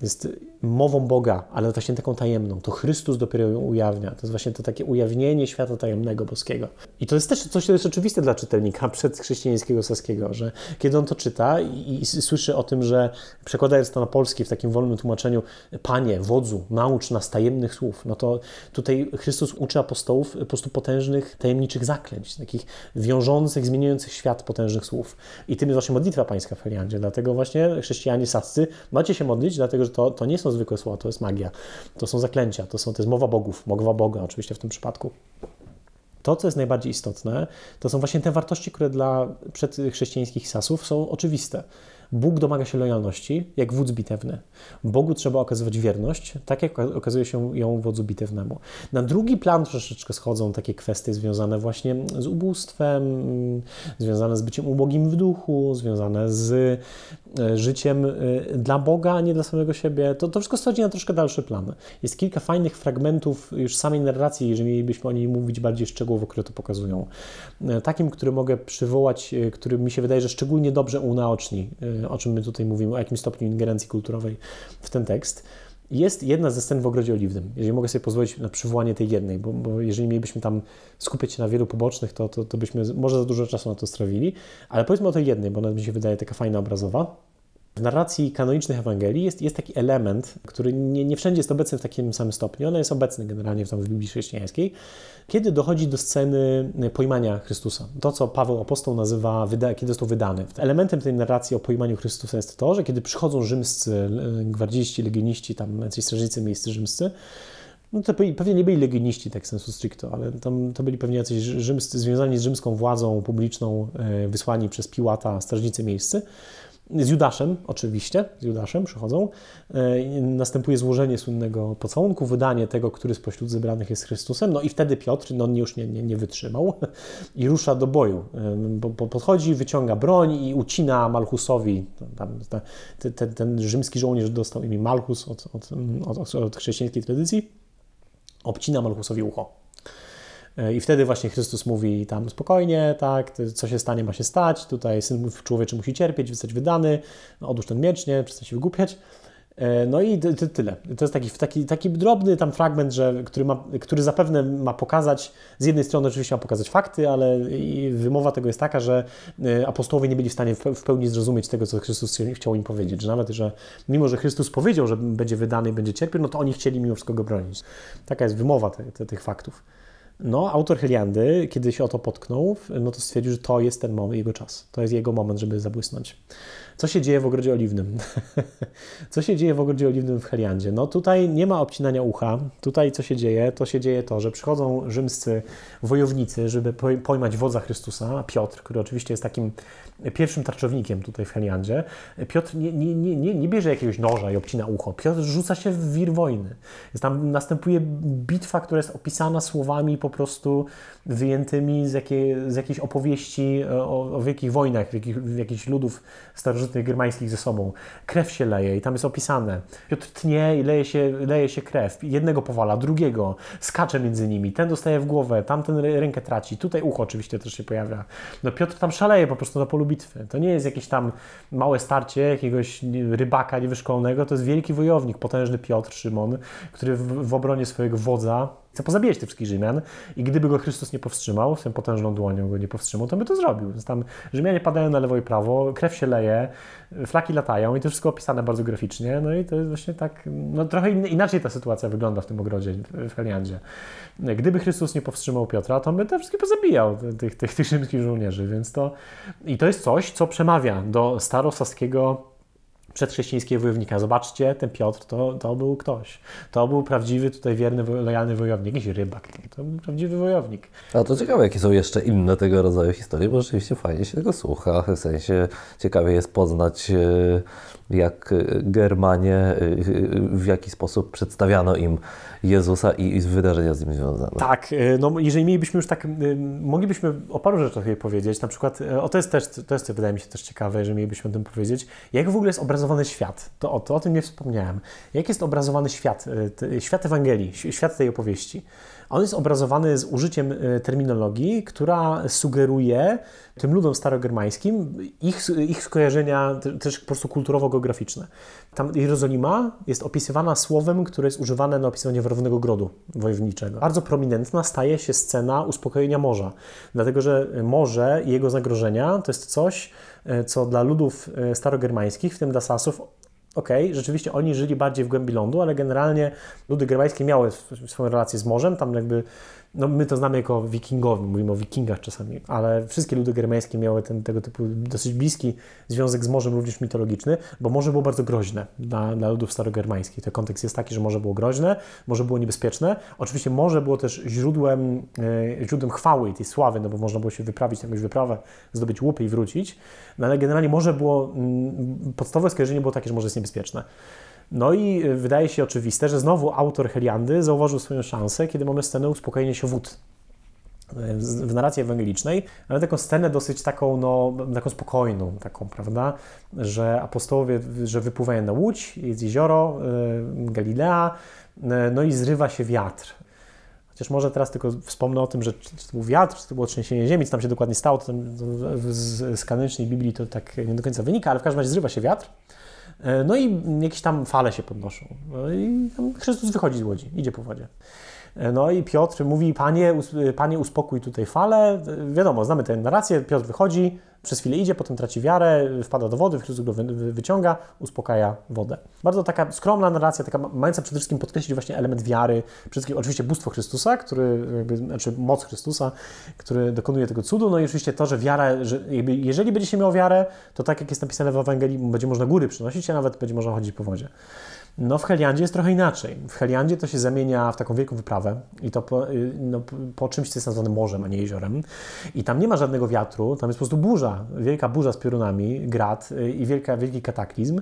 jest mową Boga, ale właśnie taką tajemną. To Chrystus dopiero ją ujawnia. To jest właśnie to takie ujawnienie świata tajemnego boskiego. I to jest też coś, co jest oczywiste dla czytelnika przedchrześcijańskiego saskiego, że kiedy on to czyta i, i słyszy o tym, że przekładając to na polski w takim wolnym tłumaczeniu, Panie, wodzu, naucz nas tajemnych słów, no to tutaj Chrystus uczy apostołów po prostu potężnych, tajemniczych zaklęć, takich wiążących, zmieniających świat potężnych słów. I tym jest właśnie modlitwa pańska w Heliandzie. Dlatego właśnie chrześcijanie sascy macie się modlić, dlatego że to, to nie są zwykłe słowa, to jest magia, to są zaklęcia, to, są, to jest mowa bogów, mowa Boga oczywiście w tym przypadku. To, co jest najbardziej istotne, to są właśnie te wartości, które dla przedchrześcijańskich sasów są oczywiste. Bóg domaga się lojalności, jak wódz bitewny. Bogu trzeba okazywać wierność, tak jak okazuje się ją wodzu bitewnemu. Na drugi plan troszeczkę schodzą takie kwestie związane właśnie z ubóstwem, związane z byciem ubogim w duchu, związane z E, życiem e, dla Boga, a nie dla samego siebie, to, to wszystko schodzi na troszkę dalszy plan. Jest kilka fajnych fragmentów już samej narracji, jeżeli mielibyśmy o niej mówić bardziej szczegółowo, które to pokazują. E, takim, który mogę przywołać, który mi się wydaje, że szczególnie dobrze unaoczni, o czym my tutaj mówimy, o jakim stopniu ingerencji kulturowej w ten tekst, jest jedna ze scen w Ogrodzie Oliwnym, jeżeli mogę sobie pozwolić na przywołanie tej jednej, bo, bo jeżeli mielibyśmy tam skupić się na wielu pobocznych, to, to, to byśmy może za dużo czasu na to strawili, ale powiedzmy o tej jednej, bo ona mi się wydaje taka fajna obrazowa. W narracji kanonicznych Ewangelii jest, jest taki element, który nie, nie wszędzie jest obecny w takim samym stopniu, on jest obecny generalnie w, tam, w Biblii chrześcijańskiej, kiedy dochodzi do sceny e, pojmania Chrystusa. To, co Paweł Apostoł nazywa, kiedy został wydany. Elementem tej narracji o pojmaniu Chrystusa jest to, że kiedy przychodzą rzymscy e, gwardziści, legioniści, tam jacyś strażnicy miejscy rzymscy, no to pewnie nie byli legioniści tak sensu stricto, ale tam, to byli pewnie jacyś rzymscy, związani z rzymską władzą publiczną, e, wysłani przez Piłata strażnicy miejscy z Judaszem, oczywiście, z Judaszem przychodzą. E, następuje złożenie słynnego pocałunku, wydanie tego, który spośród zebranych jest Chrystusem. No i wtedy Piotr, no już nie, nie, nie wytrzymał i rusza do boju. E, podchodzi, wyciąga broń i ucina Malchusowi. Tam, ten, ten, ten, rzymski żołnierz dostał imię Malchus od, od, od, od chrześcijańskiej tradycji. Obcina Malchusowi ucho E, I wtedy właśnie Chrystus mówi tam spokojnie, tak, co się stanie, ma się stać, tutaj syn człowieczy musi cierpieć, zostać wydany, no, odłóż ten miecz, nie, przestań się wygłupiać. E, no i tyle. To jest taki, taki, taki drobny tam fragment, że, który, ma, który zapewne ma pokazać, z jednej strony oczywiście ma pokazać fakty, ale wymowa tego jest taka, że e, apostołowie nie byli w stanie w pełni zrozumieć tego, co Chrystus chciał im powiedzieć. Że nawet, że mimo, że Chrystus powiedział, że będzie wydany i będzie cierpiał, no to oni chcieli mimo wszystko go bronić. Taka jest wymowa te, te, tych faktów. No, autor Heliandy, kiedy się o to potknął, no to stwierdził, że to jest ten moment, jego czas. To jest jego moment, żeby zabłysnąć. Co się dzieje w ogrodzie oliwnym? co się dzieje w ogrodzie oliwnym w Heliandzie? No tutaj nie ma obcinania ucha. Tutaj co się dzieje? To się dzieje to, że przychodzą rzymscy wojownicy, żeby pojmać wodza Chrystusa, Piotr, który oczywiście jest takim pierwszym tarczownikiem tutaj w Heliandzie, Piotr nie, nie, nie, nie, nie bierze jakiegoś noża i obcina ucho. Piotr rzuca się w wir wojny. Jest tam następuje bitwa, która jest opisana słowami po prostu wyjętymi z, jakiej, z jakiejś opowieści o, o wielkich wojnach, jakich, jakichś ludów starożytnych germańskich ze sobą. Krew się leje i tam jest opisane. Piotr tnie i leje się, leje się krew. Jednego powala, drugiego. Skacze między nimi. Ten dostaje w głowę, tamten rękę traci. Tutaj ucho oczywiście też się pojawia. No Piotr tam szaleje po prostu na polu bitwy. To nie jest jakieś tam małe starcie jakiegoś rybaka niewyszkolnego, to jest wielki wojownik, potężny Piotr Szymon, który w, w obronie swojego wodza Chce pozabijać tych wszystkich Rzymian i gdyby go Chrystus nie powstrzymał, swoją potężną dłonią go nie powstrzymał, to by to zrobił. Więc tam Rzymianie padają na lewo i prawo, krew się leje, flaki latają i to wszystko opisane bardzo graficznie. No i to jest właśnie tak, no trochę inaczej ta sytuacja wygląda w tym ogrodzie w Heliandzie. Gdyby Chrystus nie powstrzymał Piotra, to by te wszystkie pozabijał, tych, tych, tych rzymskich żołnierzy. Więc to, i to jest coś, co przemawia do starosaskiego przedchrześcijańskiego wojownika. Zobaczcie, ten Piotr to, to był ktoś. To był prawdziwy, tutaj wierny, lojalny wojownik, jakiś rybak. To był prawdziwy wojownik. A to ciekawe, jakie są jeszcze inne tego rodzaju historie, bo rzeczywiście fajnie się tego słucha. W sensie ciekawie jest poznać, e, jak Germanie, e, e, w jaki sposób przedstawiano im Jezusa i, i wydarzenia z nim związane. Tak, e, no jeżeli mielibyśmy już tak, e, moglibyśmy o paru rzeczach powiedzieć, na przykład, e, o to jest też, to jest wydaje mi się też ciekawe, jeżeli mielibyśmy o tym powiedzieć, jak w ogóle jest obrazowany świat, to o, to, o tym nie wspomniałem, jak jest obrazowany świat, świat Ewangelii, świat tej opowieści. On jest obrazowany z użyciem y, terminologii, która sugeruje tym ludom starogermańskim ich, ich skojarzenia też po prostu kulturowo-geograficzne. Tam Jerozolima jest opisywana słowem, które jest używane na opisywanie warownego grodu wojowniczego. Bardzo prominentna staje się scena uspokojenia morza, dlatego że morze i jego zagrożenia to jest coś, y, co dla ludów y, starogermańskich, w tym dla sasów okej, okay, rzeczywiście oni żyli bardziej w głębi lądu, ale generalnie ludy grabajskie miały swoją relację z morzem, tam jakby no my to znamy jako wikingowie, mówimy o wikingach czasami, ale wszystkie ludy germańskie miały ten, tego typu dosyć bliski związek z morzem, również mitologiczny, bo morze było bardzo groźne dla, dla ludów starogermańskich. Ten kontekst jest taki, że morze było groźne, morze było niebezpieczne. Oczywiście morze było też źródłem, e, źródłem chwały i tej sławy, no bo można było się wyprawić jakąś wyprawę, zdobyć łupy i wrócić, no ale generalnie morze było, mm, podstawowe skojarzenie było takie, że morze jest niebezpieczne. No i y, wydaje się oczywiste, że znowu autor Heliandy zauważył swoją szansę, kiedy mamy scenę uspokojenia się wód y, w narracji ewangelicznej, ale taką scenę dosyć taką, no, taką spokojną, taką, prawda, że apostołowie, że wypływają na łódź, jest jezioro y, Galilea, no i zrywa się wiatr. Chociaż może teraz tylko wspomnę o tym, że czy to był wiatr, czy to było trzęsienie ziemi, co tam się dokładnie stało, to, z, z Biblii to tak nie do końca wynika, ale w każdym razie zrywa się wiatr. E, no i jakieś tam fale się podnoszą. No I i Chrystus wychodzi z łodzi, idzie po wodzie. E, no i Piotr mówi, panie, panie uspokój tutaj falę. E, wiadomo, znamy tę narrację, Piotr wychodzi, przez chwilę idzie, potem traci wiarę, wpada do wody, Chrystus go wyciąga, uspokaja wodę. Bardzo taka skromna narracja, taka mająca przede wszystkim podkreślić właśnie element wiary, przede wszystkim oczywiście bóstwo Chrystusa, który, jakby, znaczy moc Chrystusa, który dokonuje tego cudu, no i oczywiście to, że wiara, że jakby, jeżeli będzie się miał wiarę, to tak jak jest napisane w Ewangelii, będzie można góry przynosić, a nawet będzie można chodzić po wodzie. No w Heliandzie jest trochę inaczej. W Heliandzie to się zamienia w taką wielką wyprawę i to po, y, no, po czymś, co jest nazwane morzem, a nie jeziorem. I tam nie ma żadnego wiatru, tam jest po prostu burza, wielka burza z piorunami, grad y, i wielka, wielki kataklizm.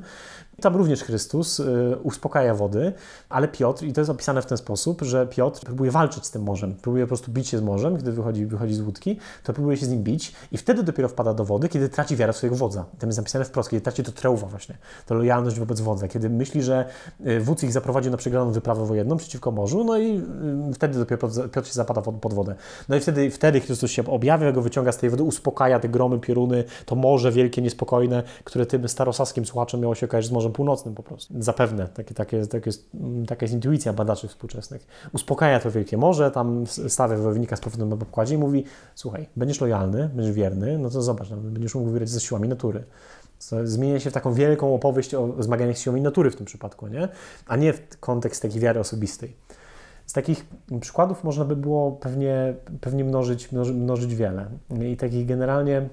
Tam również Chrystus y, uspokaja wody, ale Piotr, i to jest opisane w ten sposób, że Piotr próbuje walczyć z tym morzem, próbuje po prostu bić się z morzem, gdy wychodzi, wychodzi z łódki, to próbuje się z nim bić i wtedy dopiero wpada do wody, kiedy traci wiarę w swojego wodza. Tam jest napisane wprost, kiedy traci to treuwa właśnie, to lojalność wobec wodza, kiedy myśli, że y, wódz ich zaprowadził na przegraną wyprawę wojenną przeciwko morzu, no i y, wtedy dopiero Piotr się zapada pod wodę. No i wtedy, wtedy Chrystus się objawia, go wyciąga z tej wody, uspokaja te gromy, pioruny, to morze wielkie, niespokojne, które tym starosaskim słuchaczem miało się kojarzyć z morzem Morzem Północnym po prostu. Zapewne, takie, takie, takie jest, taka jest intuicja badaczy współczesnych. Uspokaja to Wielkie Morze, tam stawia wojownika z powrotem na pokładzie i mówi, słuchaj, będziesz lojalny, będziesz wierny, no to zobacz, no, będziesz mógł wierzyć ze siłami natury. Co zmienia się w taką wielką opowieść o zmaganiach z siłami natury w tym przypadku, nie? a nie w kontekst takiej wiary osobistej. Z takich przykładów można by było pewnie, pewnie mnożyć, mnożyć wiele. I takich generalnie,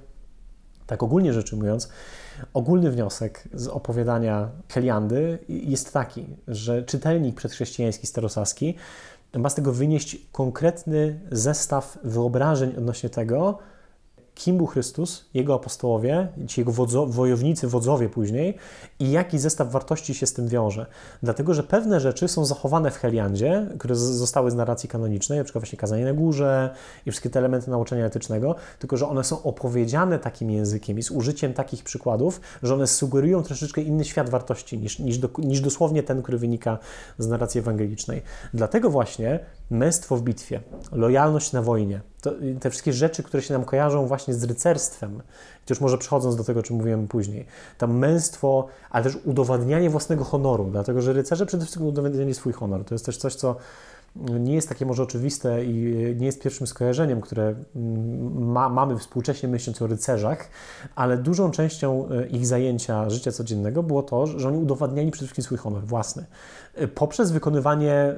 tak ogólnie rzecz ujmując, Ogólny wniosek z opowiadania Heliandy jest taki, że czytelnik przedchrześcijański starosaski ma z tego wynieść konkretny zestaw wyobrażeń odnośnie tego, kim był Chrystus, jego apostołowie, ci jego wodzo, wojownicy, wodzowie później i jaki zestaw wartości się z tym wiąże. Dlatego, że pewne rzeczy są zachowane w Heliandzie, które zostały z narracji kanonicznej, np. właśnie kazanie na górze i wszystkie te elementy nauczania etycznego, tylko że one są opowiedziane takim językiem i z użyciem takich przykładów, że one sugerują troszeczkę inny świat wartości niż, niż, do, niż dosłownie ten, który wynika z narracji ewangelicznej. Dlatego właśnie męstwo w bitwie, lojalność na wojnie, to, te wszystkie rzeczy, które się nam kojarzą właśnie z rycerstwem chociaż może przechodząc do tego, o czym mówiłem później. Tam męstwo, ale też udowadnianie własnego honoru, dlatego że rycerze przede wszystkim udowadniali swój honor. To jest też coś, co nie jest takie może oczywiste i nie jest pierwszym skojarzeniem, które mm, ma, mamy współcześnie myśląc o rycerzach, ale dużą częścią e, ich zajęcia życia codziennego było to, że oni udowadniali przede wszystkim swój honor własny e, poprzez wykonywanie e,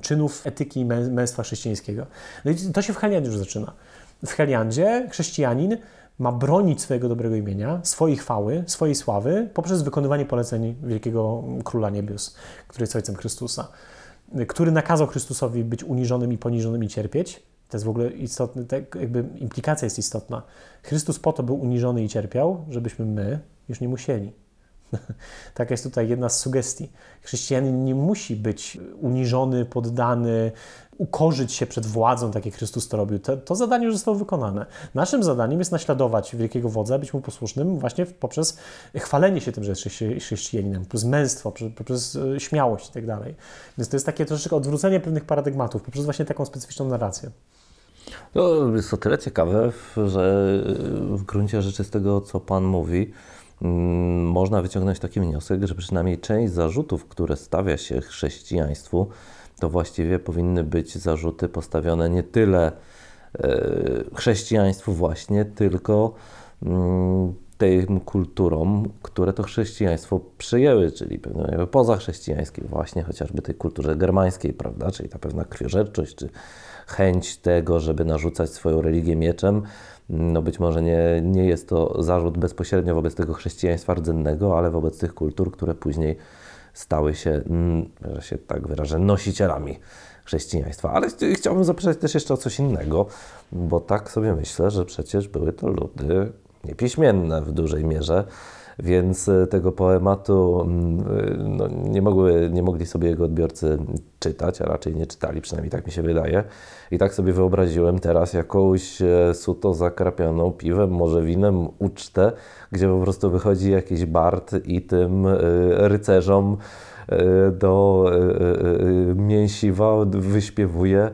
czynów etyki męstwa chrześcijańskiego. No i to się w Heliandzie już zaczyna. W Heliandzie chrześcijanin ma bronić swojego dobrego imienia, swojej chwały, swojej sławy poprzez wykonywanie poleceń wielkiego króla niebios, który jest ojcem Chrystusa, który nakazał Chrystusowi być uniżonym i poniżonym i cierpieć. To jest w ogóle istotne, tak jakby implikacja jest istotna. Chrystus po to był uniżony i cierpiał, żebyśmy my już nie musieli. Taka jest tutaj jedna z sugestii. Chrześcijanin nie musi być uniżony, poddany, ukorzyć się przed władzą, tak jak Chrystus to robił. To, to zadanie już zostało wykonane. Naszym zadaniem jest naśladować wielkiego wodza, być mu posłusznym właśnie poprzez chwalenie się tym, że jest chrześcijaninem, poprzez męstwo, poprzez, poprzez śmiałość i tak dalej. Więc to jest takie troszeczkę odwrócenie pewnych paradygmatów poprzez właśnie taką specyficzną narrację. No, jest to tyle ciekawe, że e, w gruncie rzeczy z tego, co Pan mówi, Mm, można wyciągnąć taki wniosek, że przynajmniej część zarzutów, które stawia się chrześcijaństwu, to właściwie powinny być zarzuty postawione nie tyle e, chrześcijaństwu właśnie, tylko mm, tym kulturom, które to chrześcijaństwo przyjęły, czyli poza chrześcijańskim właśnie, chociażby tej kulturze germańskiej, prawda, czyli ta pewna krwiożerczość, czy chęć tego, żeby narzucać swoją religię mieczem, no być może nie, nie jest to zarzut bezpośrednio wobec tego chrześcijaństwa rdzennego, ale wobec tych kultur, które później stały się, mm, że się tak wyrażę, nosicielami chrześcijaństwa. Ale chciałbym zapytać też jeszcze o coś innego, bo tak sobie myślę, że przecież były to ludy niepiśmienne w dużej mierze więc e, tego poematu mm, e, no, nie, mogły, nie mogli sobie jego odbiorcy czytać, a raczej nie czytali, przynajmniej tak mi się wydaje. I tak sobie wyobraziłem teraz jakąś e, suto zakrapianą piwem, może winem, ucztę, gdzie po prostu wychodzi jakiś bart i tym rycerzom do mięsiwa wyśpiewuje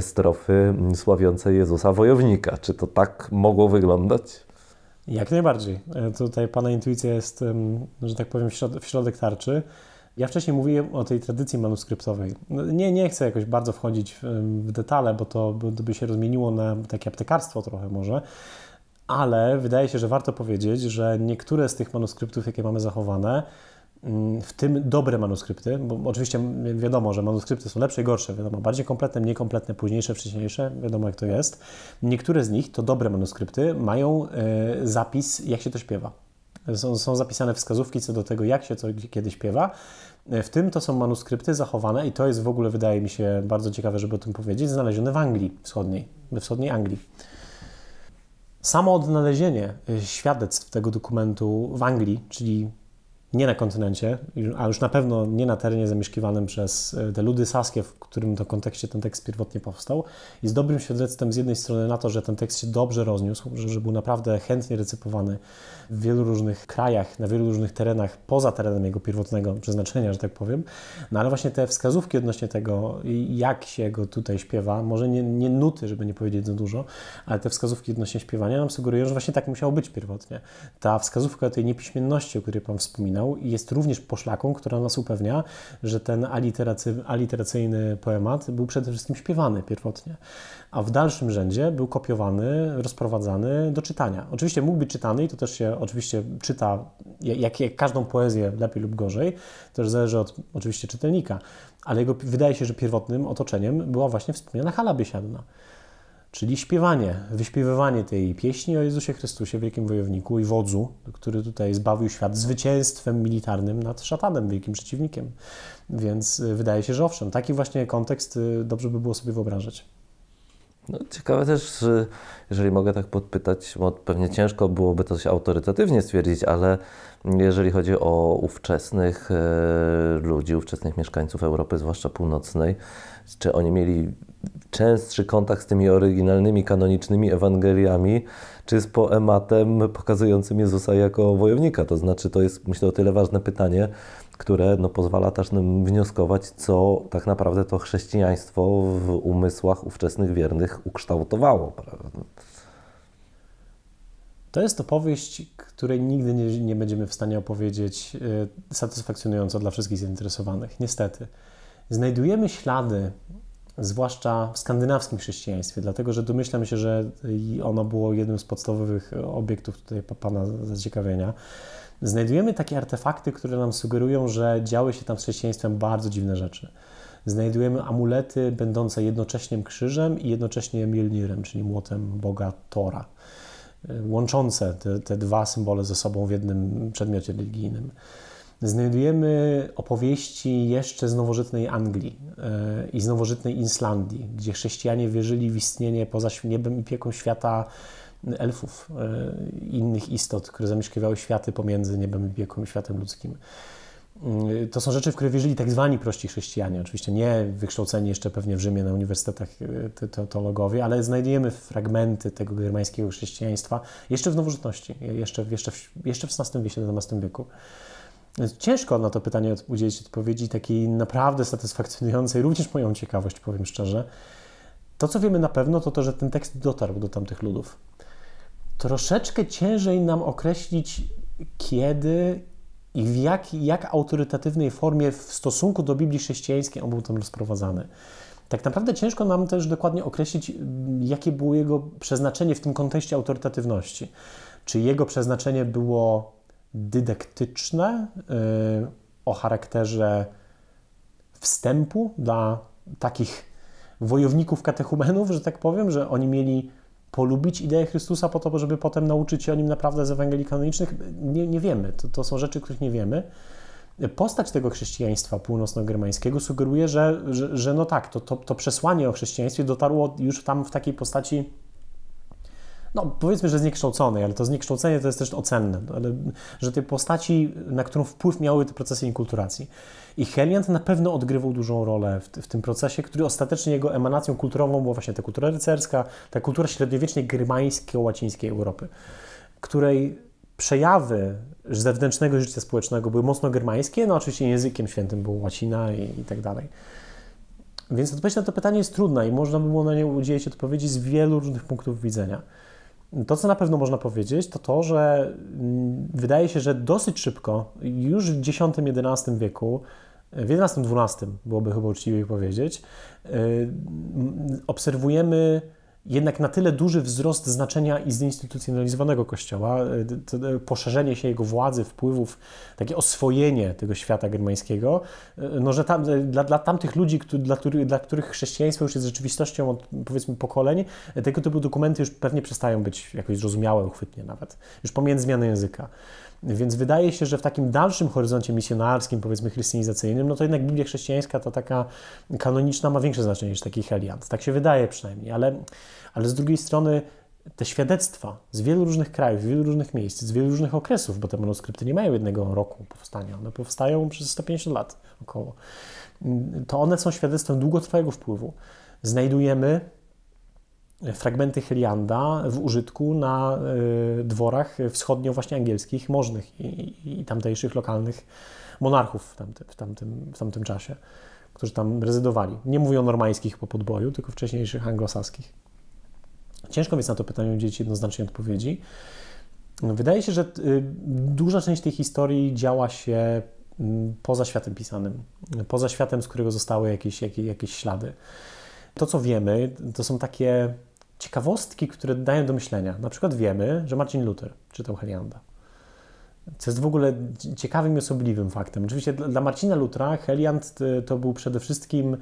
strofy sławiące Jezusa wojownika. Czy to tak mogło wyglądać? Jak najbardziej. E, tutaj Pana intuicja jest, że tak powiem, w, środek tarczy. Ja wcześniej mówiłem o tej tradycji manuskryptowej. No, nie, nie chcę jakoś bardzo wchodzić w, w detale, bo to by się rozmieniło na takie aptekarstwo trochę może, ale wydaje się, że warto powiedzieć, że niektóre z tych manuskryptów, jakie mamy zachowane, Mm, w tym dobre manuskrypty, bo oczywiście wiadomo, że manuskrypty są lepsze i gorsze, wiadomo, bardziej kompletne, mniej kompletne, późniejsze, wcześniejsze, wiadomo jak to jest. Niektóre z nich, to dobre manuskrypty, mają e, zapis, jak się to śpiewa. Są, są zapisane wskazówki co do tego, jak się to kiedy śpiewa. E, w tym to są manuskrypty zachowane i to jest w ogóle, wydaje mi się, bardzo ciekawe, żeby o tym powiedzieć, znalezione w Anglii Wschodniej, we wschodniej Anglii. Samo odnalezienie e, świadectw tego dokumentu w Anglii, czyli nie na kontynencie, a już na pewno nie na terenie zamieszkiwanym przez e, te ludy saskie, w którym to kontekście ten tekst pierwotnie powstał. I z dobrym świadectwem z jednej strony na to, że ten tekst się dobrze rozniósł, że, że był naprawdę chętnie recypowany w wielu różnych krajach, na wielu różnych terenach, poza terenem jego pierwotnego przeznaczenia, że tak powiem. No ale właśnie te wskazówki odnośnie tego, jak się go tutaj śpiewa, może nie, nie nuty, żeby nie powiedzieć za dużo, ale te wskazówki odnośnie śpiewania nam sugerują, że właśnie tak musiało być pierwotnie. Ta wskazówka tej niepiśmienności, o której Pan wspominał, i jest również poszlaką, która nas upewnia, że ten aliteracy, aliteracyjny poemat był przede wszystkim śpiewany pierwotnie, a w dalszym rzędzie był kopiowany, rozprowadzany do czytania. Oczywiście mógł być czytany i to też się oczywiście czyta, jak, jak każdą poezję, lepiej lub gorzej, też zależy od oczywiście czytelnika, ale jego, wydaje się, że pierwotnym otoczeniem była właśnie wspomniana hala biesiadna czyli śpiewanie, wyśpiewywanie tej pieśni o Jezusie Chrystusie, wielkim wojowniku i wodzu, który tutaj zbawił świat zwycięstwem militarnym nad szatanem, wielkim przeciwnikiem. Więc y, wydaje się, że owszem, taki właśnie kontekst y, dobrze by było sobie wyobrażać. No, ciekawe też, jeżeli mogę tak podpytać, bo pewnie ciężko byłoby to się autorytatywnie stwierdzić, ale jeżeli chodzi o ówczesnych e, ludzi, ówczesnych mieszkańców Europy, zwłaszcza północnej, czy oni mieli częstszy kontakt z tymi oryginalnymi, kanonicznymi Ewangeliami, czy z poematem pokazującym Jezusa jako wojownika. To znaczy, to jest myślę o tyle ważne pytanie, które no, pozwala też nam wnioskować, co tak naprawdę to chrześcijaństwo w umysłach ówczesnych wiernych ukształtowało. Prawda? To jest opowieść, której nigdy nie, nie będziemy w stanie opowiedzieć e, satysfakcjonująco dla wszystkich zainteresowanych, niestety. Znajdujemy ślady, zwłaszcza w skandynawskim chrześcijaństwie, dlatego że domyślam się, że ono było jednym z podstawowych obiektów tutaj Pana zaciekawienia. Znajdujemy takie artefakty, które nam sugerują, że działy się tam z chrześcijaństwem bardzo dziwne rzeczy. Znajdujemy amulety będące jednocześnie krzyżem i jednocześnie Mjolnirem, czyli młotem boga Tora łączące te, te dwa symbole ze sobą w jednym przedmiocie religijnym. Znajdujemy opowieści jeszcze z nowożytnej Anglii e, i z nowożytnej Islandii, gdzie chrześcijanie wierzyli w istnienie poza niebem i pieką świata elfów, e, innych istot, które zamieszkiwały światy pomiędzy niebem i pieką i światem ludzkim. Y, to są rzeczy, w które wierzyli tak zwani prości chrześcijanie. Oczywiście nie wykształceni jeszcze pewnie w Rzymie na uniwersytetach y, teologowie, ale znajdujemy fragmenty tego germańskiego chrześcijaństwa jeszcze w nowożytności, jeszcze, jeszcze, w, jeszcze w XVI wieku, XVII wieku. ciężko na to pytanie udzielić odpowiedzi takiej naprawdę satysfakcjonującej, również moją ciekawość, powiem szczerze. To, co wiemy na pewno, to to, że ten tekst dotarł do tamtych ludów. Troszeczkę ciężej nam określić, kiedy i w jak, jak autorytatywnej formie w stosunku do Biblii chrześcijańskiej on był tam rozprowadzany. Tak naprawdę ciężko nam też dokładnie określić, mm, jakie było jego przeznaczenie w tym kontekście autorytatywności. Czy jego przeznaczenie było dydaktyczne, yy, o charakterze wstępu dla takich wojowników katechumenów, że tak powiem, że oni mieli polubić ideę Chrystusa po to, żeby potem nauczyć się o nim naprawdę z Ewangelii kanonicznych? Nie, nie wiemy. To, to są rzeczy, których nie wiemy. Postać tego chrześcijaństwa północno-germańskiego sugeruje, że, że, że no tak, to, to, to przesłanie o chrześcijaństwie dotarło już tam w takiej postaci no powiedzmy, że zniekształconej, ale to zniekształcenie to jest też ocenne, ale, że tej postaci, na którą wpływ miały te procesy inkulturacji. I Heliant na pewno odgrywał dużą rolę w, w, tym procesie, który ostatecznie jego emanacją kulturową była właśnie ta kultura rycerska, ta kultura średniowiecznie germańsko-łacińskiej Europy, której przejawy zewnętrznego życia społecznego były mocno germańskie, no oczywiście językiem świętym był łacina i, i tak dalej. Więc odpowiedź na to pytanie jest trudna i można by było na nie udzielić odpowiedzi z wielu różnych punktów widzenia. To, co na pewno można powiedzieć, to to, że mm, wydaje się, że dosyć szybko, już w X-XI wieku, e, w XI-XII byłoby chyba uczciwie powiedzieć, e, obserwujemy jednak na tyle duży wzrost znaczenia i zinstytucjonalizowanego Kościoła, y, y, poszerzenie się jego władzy, wpływów, takie oswojenie tego świata germańskiego, y, no, że tam, dla, dla tamtych ludzi, dla, dla których chrześcijaństwo już jest rzeczywistością od powiedzmy pokoleń, tego typu dokumenty już pewnie przestają być jakoś zrozumiałe, uchwytnie nawet, już pomiędzy zmianę języka. Więc wydaje się, że w takim dalszym horyzoncie misjonarskim, powiedzmy chrystianizacyjnym, no to jednak Biblia chrześcijańska, ta taka kanoniczna ma większe znaczenie niż taki heliant. Tak się wydaje przynajmniej, ale, ale z drugiej strony te świadectwa z wielu różnych krajów, z wielu różnych miejsc, z wielu różnych okresów, bo te manuskrypty nie mają jednego roku powstania, one powstają przez 150 lat około, to one są świadectwem długotrwałego wpływu. Znajdujemy fragmenty helianda w użytku na y, dworach wschodnio właśnie angielskich, możnych i, i tamtejszych lokalnych monarchów w, w, tamtym, w tamtym czasie, którzy tam rezydowali. Nie mówię o normańskich po podboju, tylko wcześniejszych anglosaskich. Ciężko więc na to pytanie udzielić jednoznacznej odpowiedzi. Wydaje się, że y, duża część tej historii działa się mm, poza światem pisanym, poza światem, z którego zostały jakieś, jakieś, jakieś ślady. To, co wiemy, to są takie ciekawostki, które dają do myślenia. Na przykład wiemy, że Marcin Luther czytał Helianda. Co jest w ogóle ciekawym i osobliwym faktem. Oczywiście dla Marcina Lutra Heliant y, to był przede wszystkim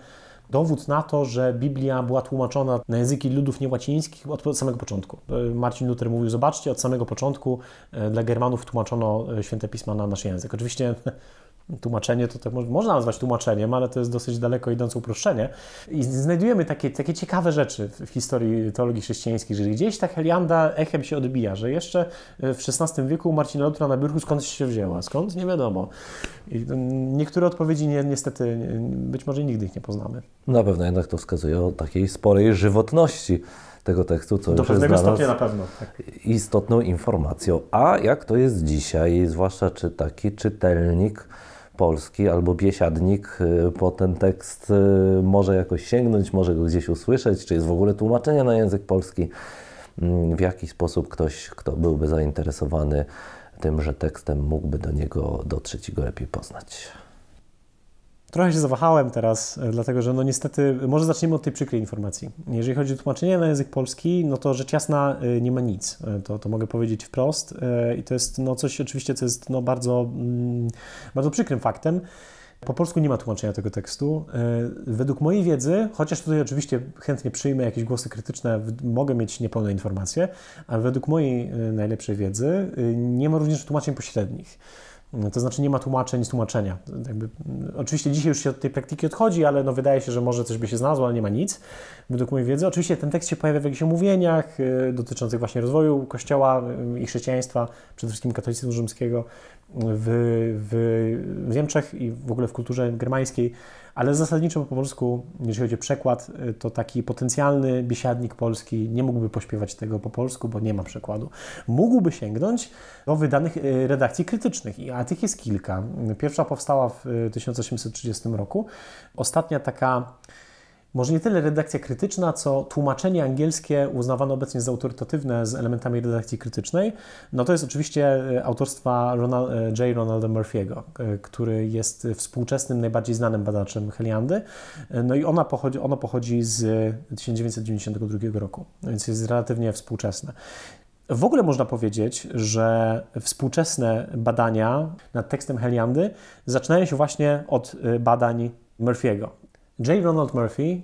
dowód na to, że Biblia była tłumaczona na języki ludów niełacińskich od samego początku. Y, Marcin Luther mówił, zobaczcie, od samego początku y, dla Germanów tłumaczono święte pisma na nasz język. Oczywiście Tłumaczenie to tak można nazwać tłumaczeniem, ale to jest dosyć daleko idące uproszczenie. I znajdujemy takie, takie ciekawe rzeczy w historii teologii chrześcijańskiej, że gdzieś ta Helianda echem się odbija, że jeszcze e, w XVI wieku Marcin Lutra na biurku skąd się wzięła, skąd nie wiadomo. I mm, niektóre odpowiedzi niestety, być może nigdy ich nie poznamy. Na pewno jednak to wskazuje o takiej sporej żywotności tego tekstu, co Do już jest stopnia na pewno. Tak. istotną informacją. A jak to jest dzisiaj, zwłaszcza czy taki czytelnik polski albo biesiadnik po y, ten tekst y, może jakoś sięgnąć, może go gdzieś usłyszeć, czy jest w ogóle tłumaczenie na język polski. Mm, w jaki sposób ktoś, kto byłby zainteresowany tym, że tekstem mógłby do niego dotrzeć i go lepiej poznać. Trochę się zawahałem teraz, e, dlatego że no niestety, może zaczniemy od tej przykrej informacji. Jeżeli chodzi o tłumaczenie na język polski, no to rzecz jasna e, nie ma nic, e, to, to mogę powiedzieć wprost i to jest no coś oczywiście, co jest no bardzo, mm, bardzo przykrym faktem. Po polsku nie ma tłumaczenia tego tekstu. Według mojej wiedzy, chociaż tutaj oczywiście chętnie przyjmę jakieś głosy krytyczne, mogę mieć niepełne informacje, ale według mojej najlepszej wiedzy nie ma również tłumaczeń pośrednich. To znaczy nie ma tłumaczeń z tłumaczenia. Jakby, oczywiście dzisiaj już się od tej praktyki odchodzi, ale no wydaje się, że może coś by się znalazło, ale nie ma nic według mojej wiedzy. Oczywiście ten tekst się pojawia w jakichś omówieniach y, dotyczących właśnie rozwoju kościoła y, i chrześcijaństwa, przede wszystkim katolicyzmu rzymskiego w, w, w Niemczech i w ogóle w kulturze germańskiej ale zasadniczo po polsku, jeżeli chodzi o przekład, y, to taki potencjalny biesiadnik polski nie mógłby pośpiewać tego po polsku, bo nie ma przekładu. Mógłby sięgnąć do wydanych y, redakcji krytycznych, a tych jest kilka. Pierwsza powstała w 1830 y, roku. Ostatnia taka może nie tyle redakcja krytyczna, co tłumaczenie angielskie uznawane obecnie za autorytatywne z elementami redakcji krytycznej. No to jest oczywiście e, autorstwa Ronald, e, J. Ronalda Murphy'ego, e, który jest współczesnym, najbardziej znanym badaczem Heliandy. No i ona pochodzi, ono pochodzi z 1992 roku, więc jest relatywnie współczesne. W ogóle można powiedzieć, że współczesne badania nad tekstem Heliandy zaczynają się właśnie od badań Murphy'ego. J. Ronald Murphy,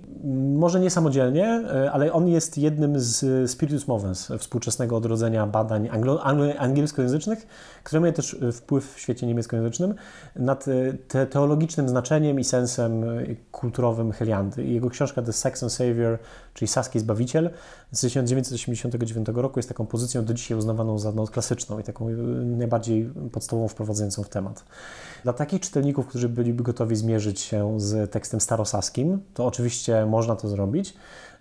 może nie samodzielnie, e, ale on jest jednym z e, spiritus movens e, współczesnego odrodzenia badań anglo- angielskojęzycznych, które miały też y, wpływ w świecie niemieckojęzycznym nad y, te teologicznym znaczeniem i sensem y, kulturowym Heliandy. Jego książka The Saxon Savior, czyli Saski Zbawiciel z 1989 roku jest taką pozycją do dzisiaj uznawaną za no, klasyczną i taką najbardziej podstawową wprowadzającą w temat. Dla takich czytelników, którzy byliby gotowi zmierzyć się z tekstem starosaskim, to oczywiście można to zrobić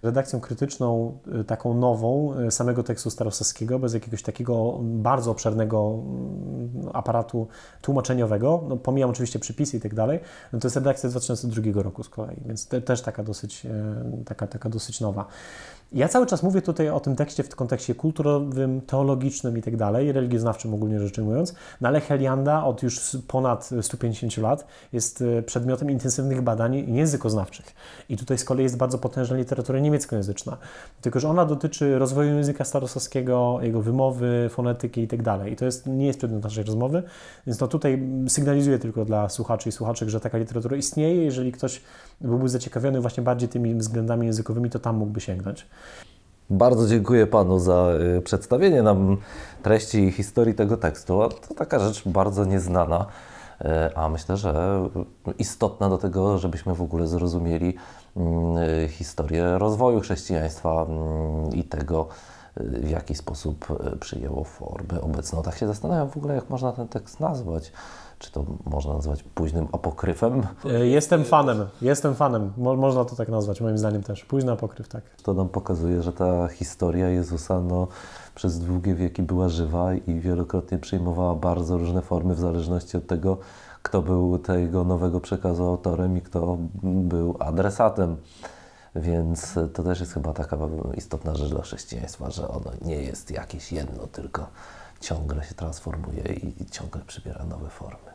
redakcją krytyczną, y, taką nową, y, samego tekstu starosaskiego, bez jakiegoś takiego bardzo obszernego mm, aparatu tłumaczeniowego, no pomijam oczywiście przypisy i tak dalej, no to jest redakcja z 2002 roku z kolei, więc te, też taka dosyć, y, taka, taka dosyć nowa. Ja cały czas mówię tutaj o tym tekście w kontekście kulturowym, teologicznym i tak dalej, religioznawczym ogólnie rzecz ujmując, no ale Helianda od już ponad 150 lat jest e, przedmiotem intensywnych badań językoznawczych. I tutaj z kolei jest bardzo potężna literatura niemieckojęzyczna. Tylko, że ona dotyczy rozwoju języka starosowskiego, jego wymowy, fonetyki i tak dalej. I to jest, nie jest przedmiot naszej rozmowy, więc no tutaj sygnalizuję tylko dla słuchaczy i słuchaczek, że taka literatura istnieje. Jeżeli ktoś byłby zaciekawiony właśnie bardziej tymi względami językowymi, to tam mógłby sięgnąć. Bardzo dziękuję Panu za y, przedstawienie nam treści i historii tego tekstu. To taka rzecz bardzo nieznana, y, a myślę, że istotna do tego, żebyśmy w ogóle zrozumieli mm, y, historię rozwoju chrześcijaństwa mm, i tego, w jaki sposób przyjęło formy obecną. No tak się zastanawiam w ogóle, jak można ten tekst nazwać czy to można nazwać późnym apokryfem? E, jestem fanem, jestem fanem. Mo można to tak nazwać, moim zdaniem też. Późny apokryf, tak. To nam pokazuje, że ta historia Jezusa no, przez długie wieki była żywa i wielokrotnie przyjmowała bardzo różne formy w zależności od tego, kto był tego nowego przekazu autorem i kto był adresatem. Więc to też jest chyba taka istotna rzecz dla chrześcijaństwa, że ono nie jest jakieś jedno, tylko ciągle się transformuje i ciągle przybiera nowe formy.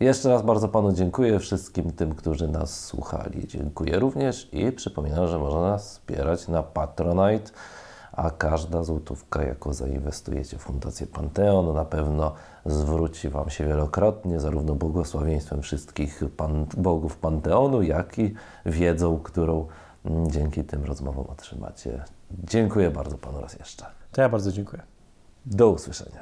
Jeszcze raz bardzo Panu dziękuję wszystkim tym, którzy nas słuchali. Dziękuję również i przypominam, że można nas wspierać na Patronite, a każda złotówka, jaką zainwestujecie w Fundację Panteon, na pewno zwróci Wam się wielokrotnie, zarówno błogosławieństwem wszystkich pan, bogów Panteonu, jak i wiedzą, którą mm, dzięki tym rozmowom otrzymacie. Dziękuję bardzo Panu raz jeszcze. To ja bardzo dziękuję. Do usłyszenia.